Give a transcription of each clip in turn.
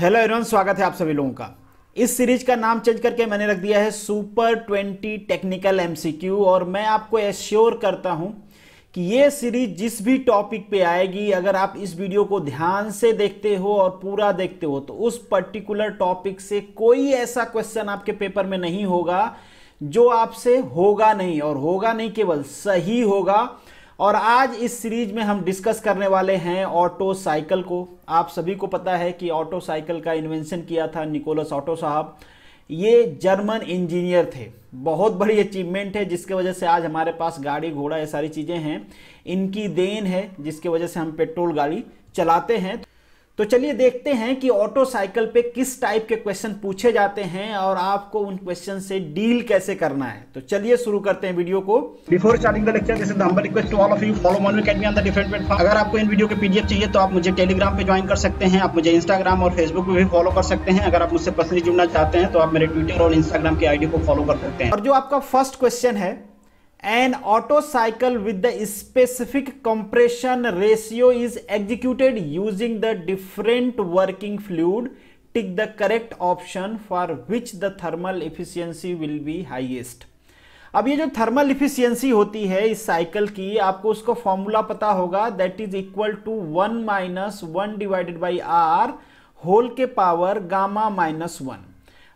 Hello everyone स्वागत है आप सभी लोगों का इस सीरीज का नाम चेंज करके मैंने रख दिया है सुपर 20 टेक्निकल एमसीक्यू और मैं आपको एश्योर करता हूं कि ये सीरीज जिस भी टॉपिक पे आएगी अगर आप इस वीडियो को ध्यान से देखते हो और पूरा देखते हो तो उस पर्टिकुलर टॉपिक से कोई ऐसा क्वेश्चन आपके पेपर में नहीं होगा जो आपसे होगा नहीं और होगा नहीं केवल सही होगा और आज इस सीरीज में हम डिस्कस करने वाले हैं ऑटो साइकिल को आप सभी को पता है कि ऑटो साइकिल का इन्वेंशन किया था निकोलस ऑटो साहब ये जर्मन इंजीनियर थे बहुत बड़ी अचीवमेंट है जिसके वजह से आज हमारे पास गाड़ी घोड़ा ये सारी चीज़ें हैं इनकी देन है जिसके वजह से हम पेट्रोल गाड़ी चलाते हैं तो चलिए देखते हैं कि ऑटो साइकिल पे किस टाइप के क्वेश्चन पूछे जाते हैं और आपको उन क्वेश्चन से डील कैसे करना है तो चलिए शुरू करते हैं वीडियो को before starting the lecture this is humble request to all of you follow मॉन academy on the different platform अगर आपको इन वीडियो के पीडीएफ चाहिए तो आप मुझे टेलीग्राम पे ज्वाइन कर सकते हैं आप मुझे इंस्टाग्राम और फेसबुक पे भी फॉलो कर सकते हैं अगर आप मुझसे पर्सनली जुड़ना चाहते हैं तो आप मेरे ट्विटर और इंस्टाग्राम की आईडी को फॉलो कर सकते हैं और जो आपका फर्स्ट क्वेश्चन है an cycle with the specific compression ratio is executed using the different working fluid tick the correct option for which the thermal efficiency will be highest अब ये जो थर्मल इफिशियंसी होती है इस साइकिल की आपको उसको फॉर्मूला पता होगा that is equal to one minus one divided by R whole के पावर गामा माइनस वन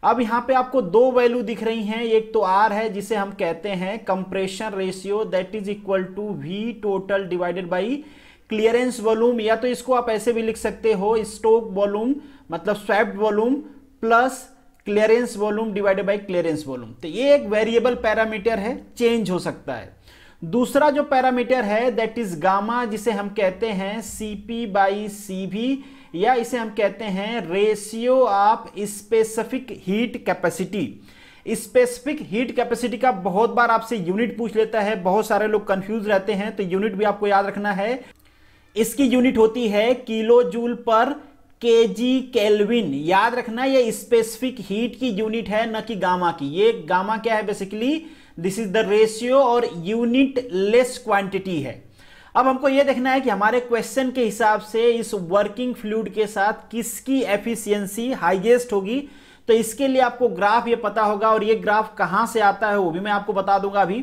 अब यहां पे आपको दो वैल्यू दिख रही हैं एक तो आर है जिसे हम कहते हैं compression ratio that is equal to V total divided by clearance volume या तो इसको आप ऐसे भी लिख सकते हो स्टोक वॉल्यूम मतलब swept volume plus clearance volume divided by clearance volume तो ये एक वेरिएबल पैरामीटर है चेंज हो सकता है दूसरा जो पैरामीटर है दैट इज गामा जिसे हम कहते हैं सी पी बाई सी भी या इसे हम कहते हैं ratio of specific heat capacity specific heat capacity का बहुत बार आपसे यूनिट पूछ लेता है बहुत सारे लोग कंफ्यूज रहते हैं तो यूनिट भी आपको याद रखना है इसकी यूनिट होती है kilo joule per KG kelvin याद रखना ये स्पेसिफिक हीट की यूनिट है न कि गामा की ये गामा क्या है basically this is the ratio और यूनिट लेस क्वांटिटी है अब हमको यह देखना है कि हमारे क्वेश्चन के हिसाब से इस वर्किंग फ्लूड के साथ किसकी एफिशिएंसी हाईएस्ट होगी तो इसके लिए आपको ग्राफ ये पता होगा और ये ग्राफ कहाँ से आता है वो भी मैं आपको बता दूंगा अभी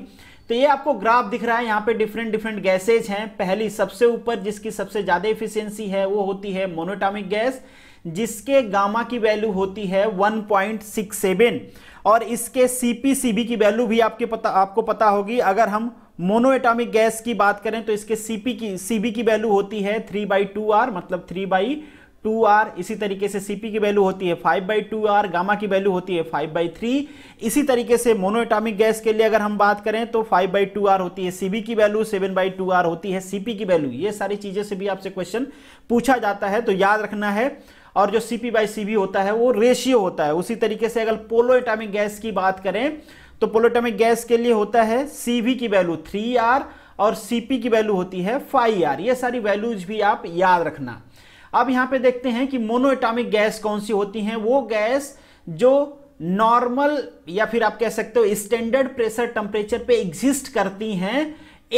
तो ये आपको ग्राफ दिख रहा है यहाँ पे डिफरेंट डिफरेंट गैसेज हैं पहली सबसे ऊपर जिसकी सबसे ज़्यादा इफिशियंसी है वो होती है मोनोटामिक गैस जिसके गामा की वैल्यू होती है 1.67 और इसके सीपीसीबी की वैल्यू भी आपके पता आपको पता होगी अगर हम मोनोएटॉमिक गैस की बात करें तो इसके सीपी की सीबी की वैल्यू होती है थ्री बाई टू आर मतलब थ्री बाई टू आर इसी तरीके से सीपी की वैल्यू होती है five by two R gamma की वैल्यू होती है फाइव बाई थ्री इसी तरीके से मोनोएटॉमिक गैस के लिए अगर हम बात करें तो फाइव बाई टू आर होती है सीबी की value seven by two R होती है सीपी की वैल्यू ये सारी चीज़ें से भी आपसे क्वेश्चन पूछा जाता है तो याद रखना है और जो सी पी बाई सी होता है वो रेशियो होता है उसी तरीके से अगर पोलोएटामिक गैस की बात करें तो पोलोएटामिक गैस के लिए होता है सी की वैल्यू थ्री आर और सी की वैल्यू होती है फाइव आर ये सारी वैल्यूज भी आप याद रखना अब यहाँ पे देखते हैं कि मोनोएटामिक गैस कौन सी होती हैं वो गैस जो नॉर्मल या फिर आप कह सकते हो स्टैंडर्ड प्रेशर टेम्परेचर पे एग्जिस्ट करती हैं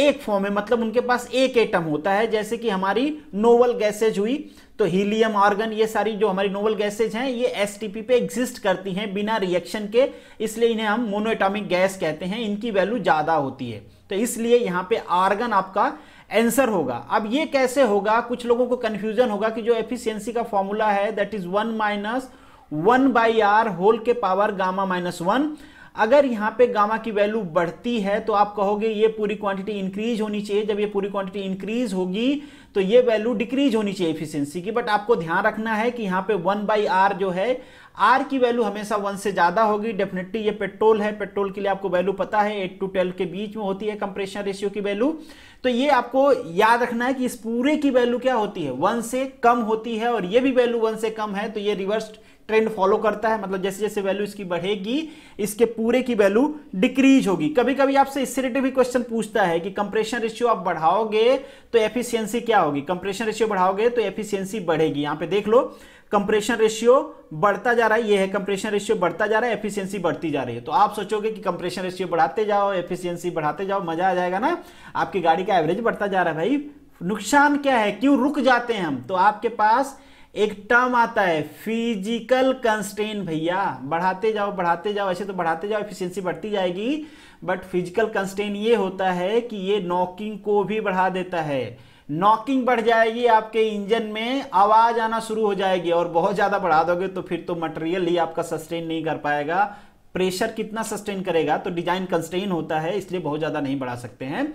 एक फॉर्म में मतलब उनके पास एक एटम होता है जैसे कि हमारी नोवल गैसेज हुई तो हीलियम ऑर्गन ये सारी जो हमारी नोबल गैसेज हैं ये एस पे एग्जिस्ट करती हैं बिना रिएक्शन के इसलिए इन्हें हम मोनोएटॉमिक गैस कहते हैं इनकी वैल्यू ज़्यादा होती है तो इसलिए यहाँ पे आर्गन आपका आंसर होगा अब ये कैसे होगा कुछ लोगों को कन्फ्यूजन होगा कि जो एफिशियंसी का फॉर्मूला है that is one minus one by R whole के पावर गामा माइनस वन अगर यहाँ पे गामा की वैल्यू बढ़ती है तो आप कहोगे ये पूरी क्वांटिटी इंक्रीज होनी चाहिए जब ये पूरी क्वांटिटी इंक्रीज होगी तो ये वैल्यू डिक्रीज होनी चाहिए एफिशिएंसी की बट आपको ध्यान रखना है कि यहाँ पे वन बाई आर जो है आर की वैल्यू हमेशा वन से ज़्यादा होगी डेफिनेटली ये पेट्रोल है पेट्रोल के लिए आपको वैल्यू पता है एट टू ट्वेल्व के बीच में होती है कंप्रेशन रेशियो की वैल्यू तो ये आपको याद रखना है कि इस पूरे की वैल्यू क्या होती है वन से कम होती है और ये भी वैल्यू वन से कम है तो ये रिवर्स ट्रेंड फॉलो करता है मतलब जैसे जैसे वैल्यू इसकी बढ़ेगी इसके पूरे की वैल्यू डिक्रीज होगी कभी कभी आपसे इससे रिलेटेड भी क्वेश्चन पूछता है कि कंप्रेशन रेशियो आप बढ़ाओगे तो एफिशिएंसी क्या होगी कंप्रेशन रेशियो बढ़ाओगे तो एफिशिएंसी बढ़ेगी यहां पे देख लो कंप्रेशन रेशियो बढ़ता जा रहा है ये है कंप्रेशन रेशियो बढ़ता जा रहा है एफिशिएंसी बढ़ती जा रही है तो आप सोचोगे कि कंप्रेशन रेशियो बढ़ाते जाओ एफिशिएंसी बढ़ाते जाओ मजा आ जाएगा ना आपकी गाड़ी का एवरेज बढ़ता जा रहा है भाई नुकसान क्या है क्यों रुक जाते हैं हम तो आपके पास एक टर्म आता है फिजिकल कंस्टेंट भैया बढ़ाते जाओ बढ़ाते जाओ ऐसे तो बढ़ाते जाओ एफिशिएंसी बढ़ती जाएगी बट फिजिकल कंस्टेंट ये होता है कि ये नॉकिंग को भी बढ़ा देता है नॉकिंग बढ़ जाएगी आपके इंजन में आवाज आना शुरू हो जाएगी और बहुत ज्यादा बढ़ा दोगे तो फिर तो मटेरियल ही आपका सस्टेन नहीं कर पाएगा प्रेशर कितना सस्टेन करेगा तो डिजाइन कंस्टेन होता है इसलिए बहुत ज़्यादा नहीं बढ़ा सकते हैं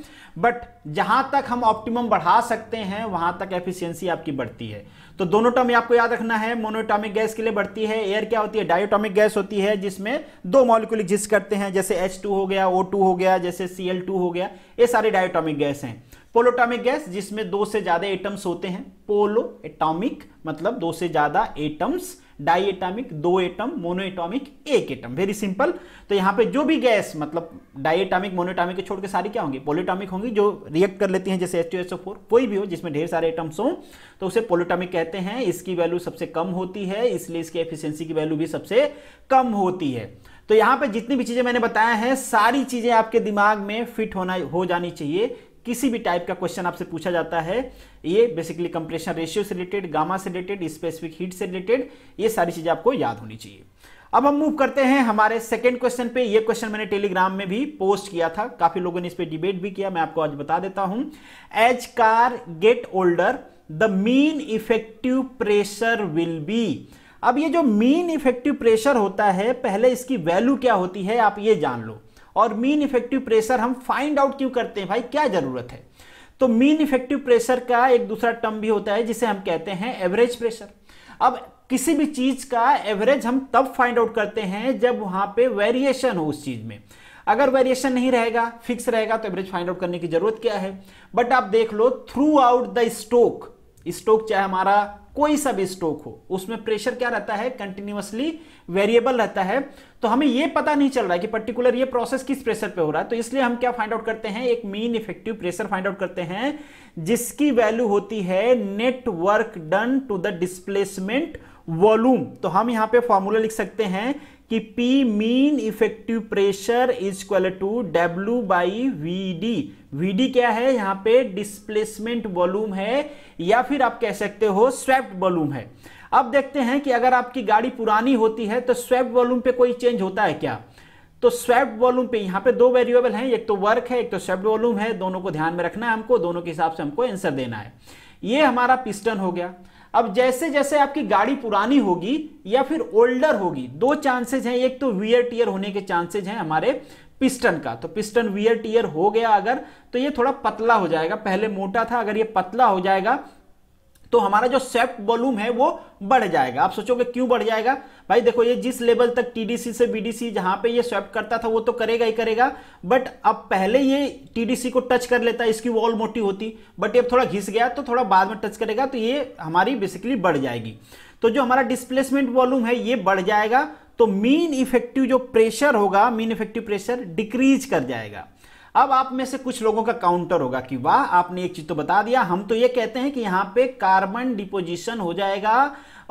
बट जहां तक हम ऑप्टिमम बढ़ा सकते हैं वहां तक एफिशिएंसी आपकी बढ़ती है तो दोनों टर्म आपको याद रखना है मोनोटॉमिक गैस के लिए बढ़ती है एयर क्या होती है डायोटॉमिक गैस होती है जिसमें दो मॉलिक्यूल एग्जिस्ट करते हैं जैसे एच हो गया ओ हो गया जैसे सी हो गया ये सारे डायोटॉमिक गैस हैं पोलोटॉमिक गैस जिसमें दो से ज्यादा एटम्स होते हैं पोलो एटॉमिक मतलब दो से ज्यादा एटम्स डाई एटॉमिक दो एटम मोनो एटॉमिक एक एटम वेरी सिंपल तो यहां पे जो भी गैस मतलब डाई एटॉमिक मोनो एटॉमिक के छोड़ के सारी क्या होंगी पोलिटॉमिक होंगी जो रिएक्ट कर लेती हैं जैसे एच कोई भी हो जिसमें ढेर सारे एटम्स हों तो उसे पोलिटॉमिक कहते हैं इसकी वैल्यू सबसे कम होती है इसलिए इसकी एफिशियंसी की वैल्यू भी सबसे कम होती है तो यहां पे जितनी भी चीज़ें मैंने बताया है सारी चीज़ें आपके दिमाग में फिट होना हो जानी चाहिए किसी भी टाइप का क्वेश्चन आपसे पूछा जाता है ये बेसिकली कंप्रेशन रेशियो से रिलेटेड गामा से रिलेटेड स्पेसिफिक हीट से रिलेटेड ये सारी चीज़ें आपको याद होनी चाहिए अब हम मूव करते हैं हमारे सेकंड क्वेश्चन पे ये क्वेश्चन मैंने टेलीग्राम में भी पोस्ट किया था काफी लोगों ने इस पर डिबेट भी किया मैं आपको आज बता देता हूं as car get older the mean effective pressure will be अब ये जो मीन इफेक्टिव प्रेशर होता है पहले इसकी वैल्यू क्या होती है आप ये जान लो और मीन इफेक्टिव प्रेशर हम फाइंड आउट क्यों करते हैं भाई क्या जरूरत है तो मीन इफेक्टिव प्रेशर का एक दूसरा टर्म भी होता है जिसे हम कहते हैं एवरेज प्रेशर अब किसी भी चीज का एवरेज हम तब फाइंड आउट करते हैं जब वहां पे वेरिएशन हो उस चीज में अगर वेरिएशन नहीं रहेगा फिक्स रहेगा तो एवरेज फाइंड आउट करने की जरूरत क्या है बट आप देख लो throughout the stroke stroke चाहे हमारा कोई सा भी स्टोक हो उसमें प्रेशर क्या रहता है कंटिन्यूसली वेरिएबल रहता है तो हमें यह पता नहीं चल रहा है कि पर्टिकुलर ये प्रोसेस किस प्रेशर पे हो रहा है तो इसलिए हम क्या फाइंड आउट करते हैं एक mean effective pressure find out करते हैं जिसकी वैल्यू होती है net work done to the displacement volume तो हम यहां पे फॉर्मूला लिख सकते हैं कि P mean effective pressure is equal to W by V D V D क्या है यहां पे डिस्प्लेसमेंट वॉल्यूम है या फिर आप कह सकते हो स्वेप्ट वॉल्यूम है अब देखते हैं कि अगर आपकी गाड़ी पुरानी होती है तो स्वैप वॉल्यूम पे कोई चेंज होता है क्या तो स्वैप वॉल्यूम पे यहाँ पे दो वेरिएबल हैं एक तो वर्क है एक तो स्वेप वॉल्यूम है दोनों को ध्यान में रखना है हमको दोनों के हिसाब से हमको आंसर देना है ये हमारा पिस्टन हो गया अब जैसे जैसे आपकी गाड़ी पुरानी होगी या फिर ओल्डर होगी दो चांसेज हैं एक तो वियर टीयर होने के चांसेज हैं हमारे पिस्टन का तो पिस्टन वियर टीयर हो गया अगर तो ये थोड़ा पतला हो जाएगा पहले मोटा था अगर ये पतला हो जाएगा तो हमारा जो सेफ वॉल्यूम है वो बढ़ जाएगा आप सोचोगे क्यों बढ़ जाएगा भाई देखो ये जिस लेवल तक टीडीसी से बीडीसी जहां पे ये स्वेप करता था वो तो करेगा ही करेगा बट अब पहले ये टीडीसी को टच कर लेता इसकी वॉल मोटी होती बट ये थोड़ा घिस गया तो थोड़ा बाद में टच करेगा तो ये हमारी बेसिकली बढ़ जाएगी तो जो हमारा डिस्प्लेसमेंट वॉल्यूम है ये बढ़ जाएगा तो मीन इफेक्टिव जो प्रेशर होगा मीन इफेक्टिव प्रेशर डिक्रीज कर जाएगा अब आप में से कुछ लोगों का काउंटर होगा कि वाह आपने एक चीज तो बता दिया हम तो ये कहते हैं कि यहां पे कार्बन डिपोजिशन हो जाएगा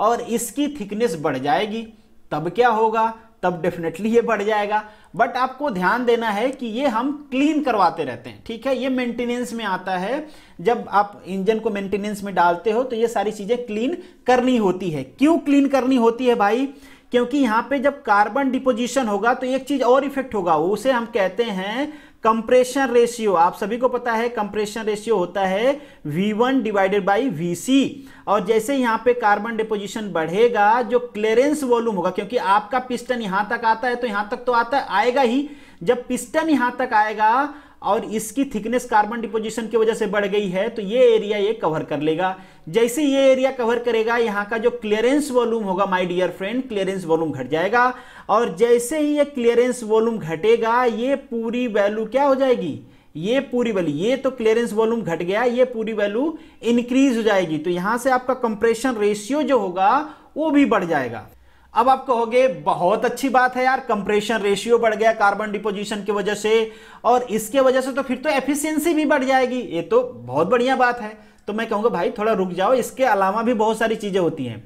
और इसकी थिकनेस बढ़ जाएगी तब क्या होगा तब डेफिनेटली ये बढ़ जाएगा बट आपको ध्यान देना है कि ये हम क्लीन करवाते रहते हैं ठीक है ये मेंटेनेंस में आता है जब आप इंजन को मेंटेनेंस में डालते हो तो ये सारी चीजें क्लीन करनी होती है क्यों क्लीन करनी होती है भाई क्योंकि यहां पे जब कार्बन डिपोजिशन होगा तो एक चीज और इफेक्ट होगा उसे हम कहते हैं कंप्रेशन रेशियो आप सभी को पता है कंप्रेशन रेशियो होता है V1 one divided by we और जैसे यहां पे कार्बन डिपोजिशन बढ़ेगा जो क्लियरेंस वॉल्यूम होगा क्योंकि आपका पिस्टन यहां तक आता है तो यहां तक तो आता आएगा ही जब पिस्टन यहां तक आएगा और इसकी थिकनेस कार्बन डिपोजिशन की वजह से बढ़ गई है तो ये एरिया ये कवर कर लेगा जैसे ये एरिया कवर करेगा यहाँ का जो क्लियरेंस वॉल्यूम होगा my dear friend clearance volume घट जाएगा और जैसे ही ये क्लियरेंस वॉल्यूम घटेगा ये पूरी वैल्यू क्या हो जाएगी ये पूरी वैल्यू ये तो क्लियरेंस वॉल्यूम घट गया ये पूरी वैल्यू इंक्रीज हो जाएगी तो यहां से आपका कंप्रेशन रेशियो जो होगा वो भी बढ़ जाएगा अब आप कहोगे बहुत अच्छी बात है यार कंप्रेशन रेशियो बढ़ गया कार्बन डिपोजिशन की वजह से और इसके वजह से तो फिर तो एफिशिएंसी भी बढ़ जाएगी ये तो बहुत बढ़िया बात है तो मैं कहूंगा भाई थोड़ा रुक जाओ इसके अलावा भी बहुत सारी चीज़ें होती हैं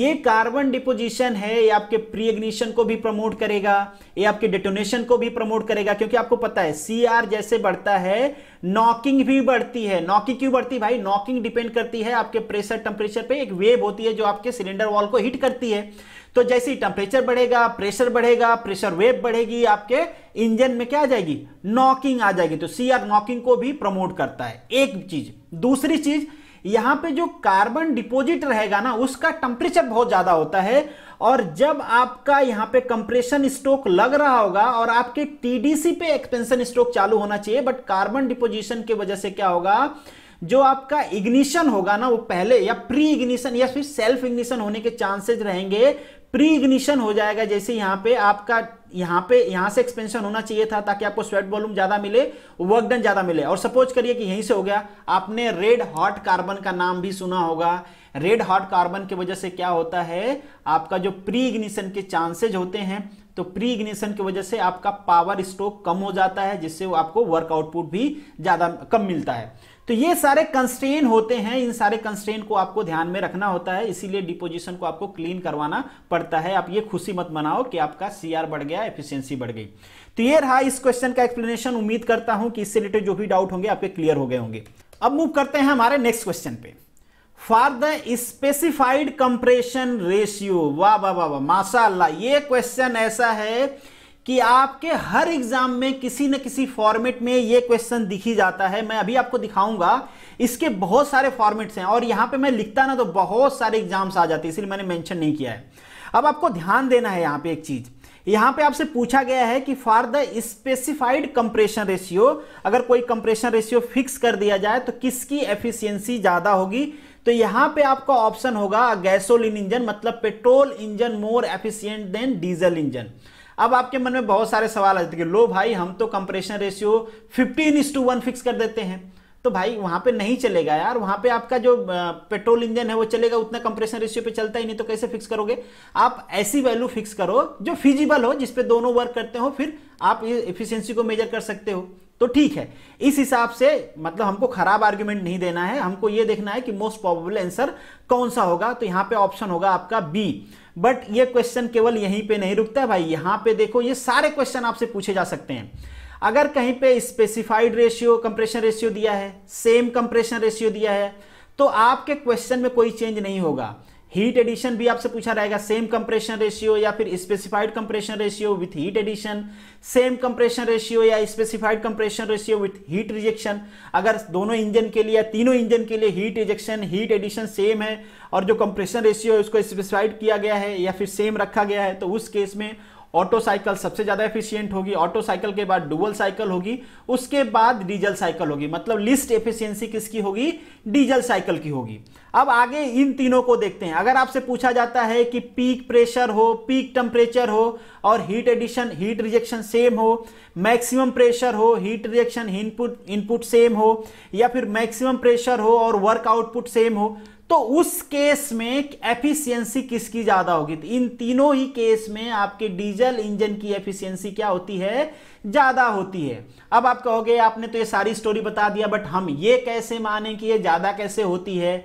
ये कार्बन डिपोजिशन है ये आपके प्री एग्निशन को भी प्रमोट करेगा ये आपके डिटोनेशन को भी प्रमोट करेगा क्योंकि आपको पता है सी आर जैसे बढ़ता है नॉकिंग भी बढ़ती है नॉकिंग क्यों बढ़ती है भाई नॉकिंग डिपेंड करती है आपके प्रेशर टेम्परेचर पे एक वेव होती है जो आपके सिलेंडर वॉल को हिट करती है तो जैसे ही टेम्परेचर बढ़ेगा प्रेशर बढ़ेगा प्रेशर वेव बढ़ेगी आपके इंजन में क्या आ जाएगी नॉकिंग आ जाएगी तो सी आर नॉकिंग को भी प्रमोट करता है एक चीज दूसरी चीज यहां पे जो कार्बन डिपोजिट रहेगा ना उसका टेम्परेचर बहुत ज्यादा होता है और जब आपका यहां पे कंप्रेशन स्ट्रोक लग रहा होगा और आपके टीडीसी पे एक्सपेंशन स्ट्रोक चालू होना चाहिए बट कार्बन डिपोजिशन की वजह से क्या होगा जो आपका इग्निशन होगा ना वो पहले या प्री इग्निशन या फिर सेल्फ इग्निशन होने के चांसेस रहेंगे प्री इग्निशन हो जाएगा जैसे यहां पे आपका यहां पे यहां से एक्सपेंशन होना चाहिए था ताकि आपको स्वेट वॉल्यूम ज्यादा मिले वर्क डन ज्यादा मिले और सपोज करिए कि यहीं से हो गया आपने रेड हॉट कार्बन का नाम भी सुना होगा रेड हॉट कार्बन की वजह से क्या होता है आपका जो प्री इग्निशन के चांसेज होते हैं तो प्री इग्निशन की वजह से आपका पावर स्ट्रोक कम हो जाता है जिससे वो आपको वर्क आउटपुट भी ज्यादा कम मिलता है तो ये सारे कंस्ट्रेन होते हैं इन सारे कंस्ट्रेन को आपको ध्यान में रखना होता है इसीलिए डिपोजिशन को आपको क्लीन करवाना पड़ता है आप ये खुशी मत मनाओ कि आपका सीआर बढ़ गया एफिशिएंसी बढ़ गई तो ये रहा इस क्वेश्चन का एक्सप्लेनेशन उम्मीद करता हूं कि इससे रिलेटेड जो भी डाउट होंगे आपके क्लियर हो गए होंगे अब मूव करते हैं हमारे नेक्स्ट क्वेश्चन पे for the specified compression ratio वाह वाह वाह वाह माशाला ये क्वेश्चन ऐसा है कि आपके हर एग्जाम में किसी न किसी फॉर्मेट में ये क्वेश्चन दिखी जाता है मैं अभी आपको दिखाऊंगा इसके बहुत सारे फॉर्मेट्स हैं और यहां पे मैं लिखता ना तो बहुत सारे एग्जाम्स आ जाते हैं इसलिए मैंने मेंशन नहीं किया है अब आपको ध्यान देना है यहां पे एक चीज यहां पे आपसे पूछा गया है कि for the specified compression ratio अगर कोई कंप्रेशन रेशियो फिक्स कर दिया जाए तो किसकी एफिशियंसी ज्यादा होगी तो यहां पे आपका ऑप्शन होगा गैसोलिन इंजन मतलब petrol engine more efficient than diesel engine अब आपके मन में बहुत सारे सवाल आ जाते हैं लो भाई हम तो compression ratio fifteen is to one fix कर देते हैं तो भाई वहां पे नहीं चलेगा यार वहां पे आपका जो पेट्रोल इंजन है वो चलेगा उतना कंप्रेशन रेशियो पे चलता ही नहीं तो कैसे फिक्स करोगे आप ऐसी वैल्यू फिक्स करो जो फिजिबल हो जिसपे दोनों वर्क करते हो फिर आप इफिशियंसी को मेजर कर सकते हो तो ठीक है इस हिसाब से मतलब हमको खराब आर्ग्यूमेंट नहीं देना है हमको ये देखना है कि मोस्ट प्रोबेबल आंसर कौन सा होगा तो यहां पे ऑप्शन होगा आपका बी बट ये क्वेश्चन केवल यहीं पे नहीं रुकता है भाई यहां पे देखो ये सारे क्वेश्चन आपसे पूछे जा सकते हैं अगर कहीं पे स्पेसिफाइड रेशियो कंप्रेशन रेशियो दिया है सेम कंप्रेशन रेशियो दिया है तो आपके क्वेश्चन में कोई चेंज नहीं होगा हीट एडिशन भी आपसे पूछा रहेगा सेम कंप्रेशन रेशियो या फिर specified compression ratio with heat addition same compression ratio या specified compression ratio with heat rejection अगर दोनों इंजन के लिए या तीनों इंजन के लिए heat rejection heat addition same है और जो कंप्रेशन रेशियो है उसको स्पेसिफाइड किया गया है या फिर सेम रखा गया है तो उस केस में ऑटो साइकिल सबसे ज़्यादा एफिशिएंट होगी ऑटो साइकिल के बाद डुअल साइकिल होगी उसके बाद डीजल साइकिल होगी मतलब लिस्ट एफिशिएंसी किसकी होगी डीजल साइकिल की होगी अब आगे इन तीनों को देखते हैं अगर आपसे पूछा जाता है कि पीक प्रेशर हो पीक टेम्परेचर हो और heat addition heat rejection same हो मैक्सिमम प्रेशर हो heat rejection input input same हो या फिर मैक्सिमम प्रेशर हो और वर्क आउटपुट सेम हो तो उस केस में एफिशिएंसी किसकी ज्यादा होगी तो इन तीनों ही केस में आपके डीजल इंजन की एफिशिएंसी क्या होती है ज्यादा होती है अब आप कहोगे आपने तो ये सारी स्टोरी बता दिया बट हम ये कैसे माने कि ये ज्यादा कैसे होती है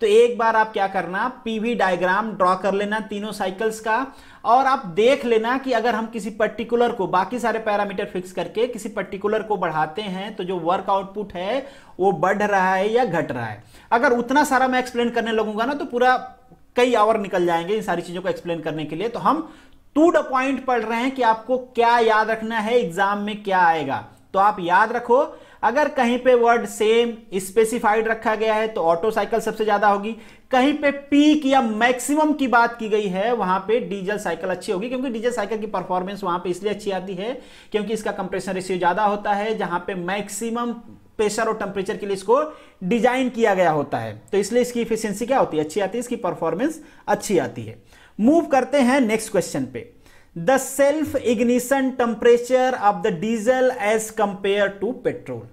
तो एक बार आप क्या करना पीवी डायग्राम ड्रॉ कर लेना तीनों साइकिल्स का और आप देख लेना कि अगर हम किसी पर्टिकुलर को बाकी सारे पैरामीटर फिक्स करके किसी पर्टिकुलर को बढ़ाते हैं तो जो वर्क आउटपुट है वो बढ़ रहा है या घट रहा है अगर उतना सारा मैं एक्सप्लेन करने लगूंगा ना तो पूरा कई आवर निकल जाएंगे इन सारी चीजों को एक्सप्लेन करने के लिए तो हम टू द पॉइंट पढ़ रहे हैं कि आपको क्या याद रखना है एग्जाम में क्या आएगा तो आप याद रखो अगर कहीं पे वर्ड सेम स्पेसिफाइड रखा गया है तो ऑटो साइकिल सबसे ज्यादा होगी कहीं पे पीक या मैक्सिमम की बात की गई है वहां पे डीजल साइकिल अच्छी होगी क्योंकि डीजल साइकिल की परफॉर्मेंस वहां पे इसलिए अच्छी आती है क्योंकि इसका कंप्रेशन रेशियो ज्यादा होता है जहां पे मैक्सिमम प्रेशर और टेम्परेचर के लिए इसको डिजाइन किया गया होता है तो इसलिए इसकी इफिशियंसी क्या होती है अच्छी आती है इसकी परफॉर्मेंस अच्छी आती है मूव करते हैं नेक्स्ट क्वेश्चन पे the self ignition temperature of the diesel as compare to petrol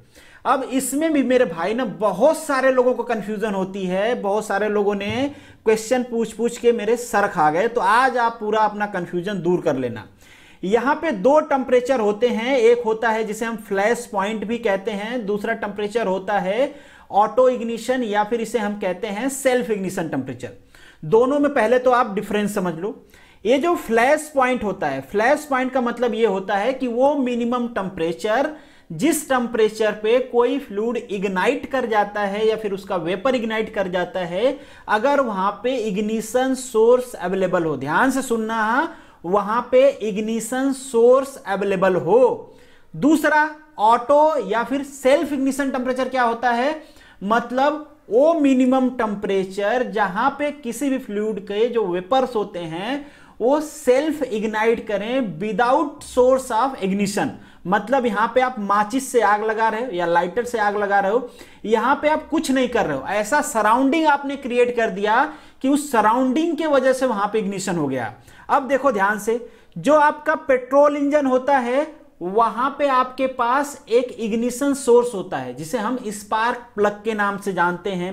अब इसमें भी मेरे भाई ना बहुत सारे लोगों को कंफ्यूजन होती है बहुत सारे लोगों ने क्वेश्चन पूछ पूछ के मेरे सर खा गए तो आज आप पूरा अपना कंफ्यूजन दूर कर लेना यहाँ पे दो टेम्परेचर होते हैं एक होता है जिसे हम फ्लैश पॉइंट भी कहते हैं दूसरा टेम्परेचर होता है ऑटो इग्निशन या फिर इसे हम कहते हैं सेल्फ इग्निशन टेम्परेचर दोनों में पहले तो आप डिफरेंस समझ लो ये जो फ्लैश पॉइंट होता है फ्लैश पॉइंट का मतलब ये होता है कि वो मिनिमम टेम्परेचर जिस टेम्परेचर पे कोई फ्लूड इग्नाइट कर जाता है या फिर उसका वेपर इग्नाइट कर जाता है अगर वहां पे इग्निशन सोर्स अवेलेबल हो ध्यान से सुनना है वहां पे इग्निशन सोर्स अवेलेबल हो दूसरा ऑटो या फिर सेल्फ इग्निशन टेम्परेचर क्या होता है मतलब वो मिनिमम टेम्परेचर जहां पे किसी भी फ्लूड के जो वेपर्स होते हैं वो सेल्फ इग्नाइट करें विदाउट सोर्स ऑफ इग्निशन मतलब यहां पे आप माचिस से आग लगा रहे हो या लाइटर से आग लगा रहे हो यहां पे आप कुछ नहीं कर रहे हो ऐसा सराउंडिंग आपने क्रिएट कर दिया कि उस सराउंडिंग के वजह से वहां पे इग्निशन हो गया अब देखो ध्यान से जो आपका पेट्रोल इंजन होता है वहां पे आपके पास एक इग्निशन सोर्स होता है जिसे हम स्पार्क प्लग के नाम से जानते हैं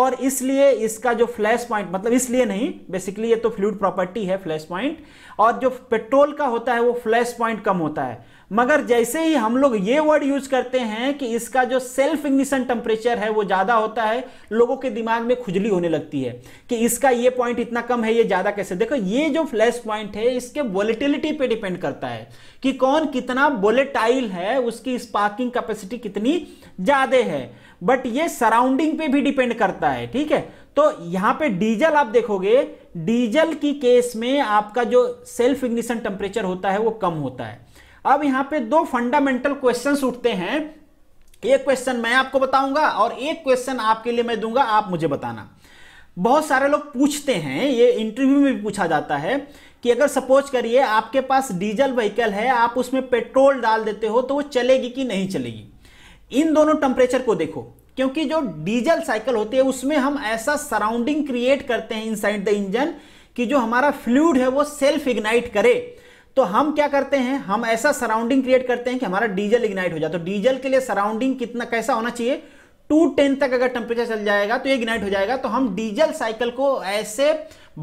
और इसलिए इसका जो फ्लैश पॉइंट मतलब इसलिए नहीं बेसिकली ये तो फ्लूड प्रॉपर्टी है फ्लैश पॉइंट और जो पेट्रोल का होता है वो फ्लैश पॉइंट कम होता है मगर जैसे ही हम लोग ये वर्ड यूज करते हैं कि इसका जो सेल्फ इग्निशन टेम्परेचर है वो ज़्यादा होता है लोगों के दिमाग में खुजली होने लगती है कि इसका ये पॉइंट इतना कम है ये ज़्यादा कैसे देखो ये जो फ्लैश पॉइंट है इसके वॉलेटिलिटी पे डिपेंड करता है कि कौन कितना वोलेटाइल है उसकी स्पार्किंग कैपेसिटी कितनी ज़्यादा है बट ये सराउंडिंग पे भी डिपेंड करता है ठीक है तो यहां पे डीजल आप देखोगे डीजल की केस में आपका जो सेल्फ इग्निशन टेम्परेचर होता है वो कम होता है अब यहां पे दो फंडामेंटल क्वेश्चन उठते हैं एक क्वेश्चन मैं आपको बताऊंगा और एक क्वेश्चन आपके लिए मैं दूंगा आप मुझे बताना बहुत सारे लोग पूछते हैं ये इंटरव्यू में भी पूछा जाता है कि अगर सपोज करिए आपके पास डीजल व्हीकल है आप उसमें पेट्रोल डाल देते हो तो वो चलेगी कि नहीं चलेगी इन दोनों टेम्परेचर को देखो क्योंकि जो डीजल साइकिल होती है उसमें हम ऐसा सराउंडिंग क्रिएट करते हैं इनसाइड द इंजन कि जो हमारा फ्लूड है वो सेल्फ इग्नाइट करे तो हम क्या करते हैं हम ऐसा सराउंडिंग क्रिएट करते हैं कि हमारा डीजल इग्नाइट हो जाए तो डीजल के लिए सराउंडिंग कितना कैसा होना चाहिए टू टेन तक अगर टेम्परेचर चल जाएगा तो ये इग्नाइट हो जाएगा तो हम डीजल साइकिल को ऐसे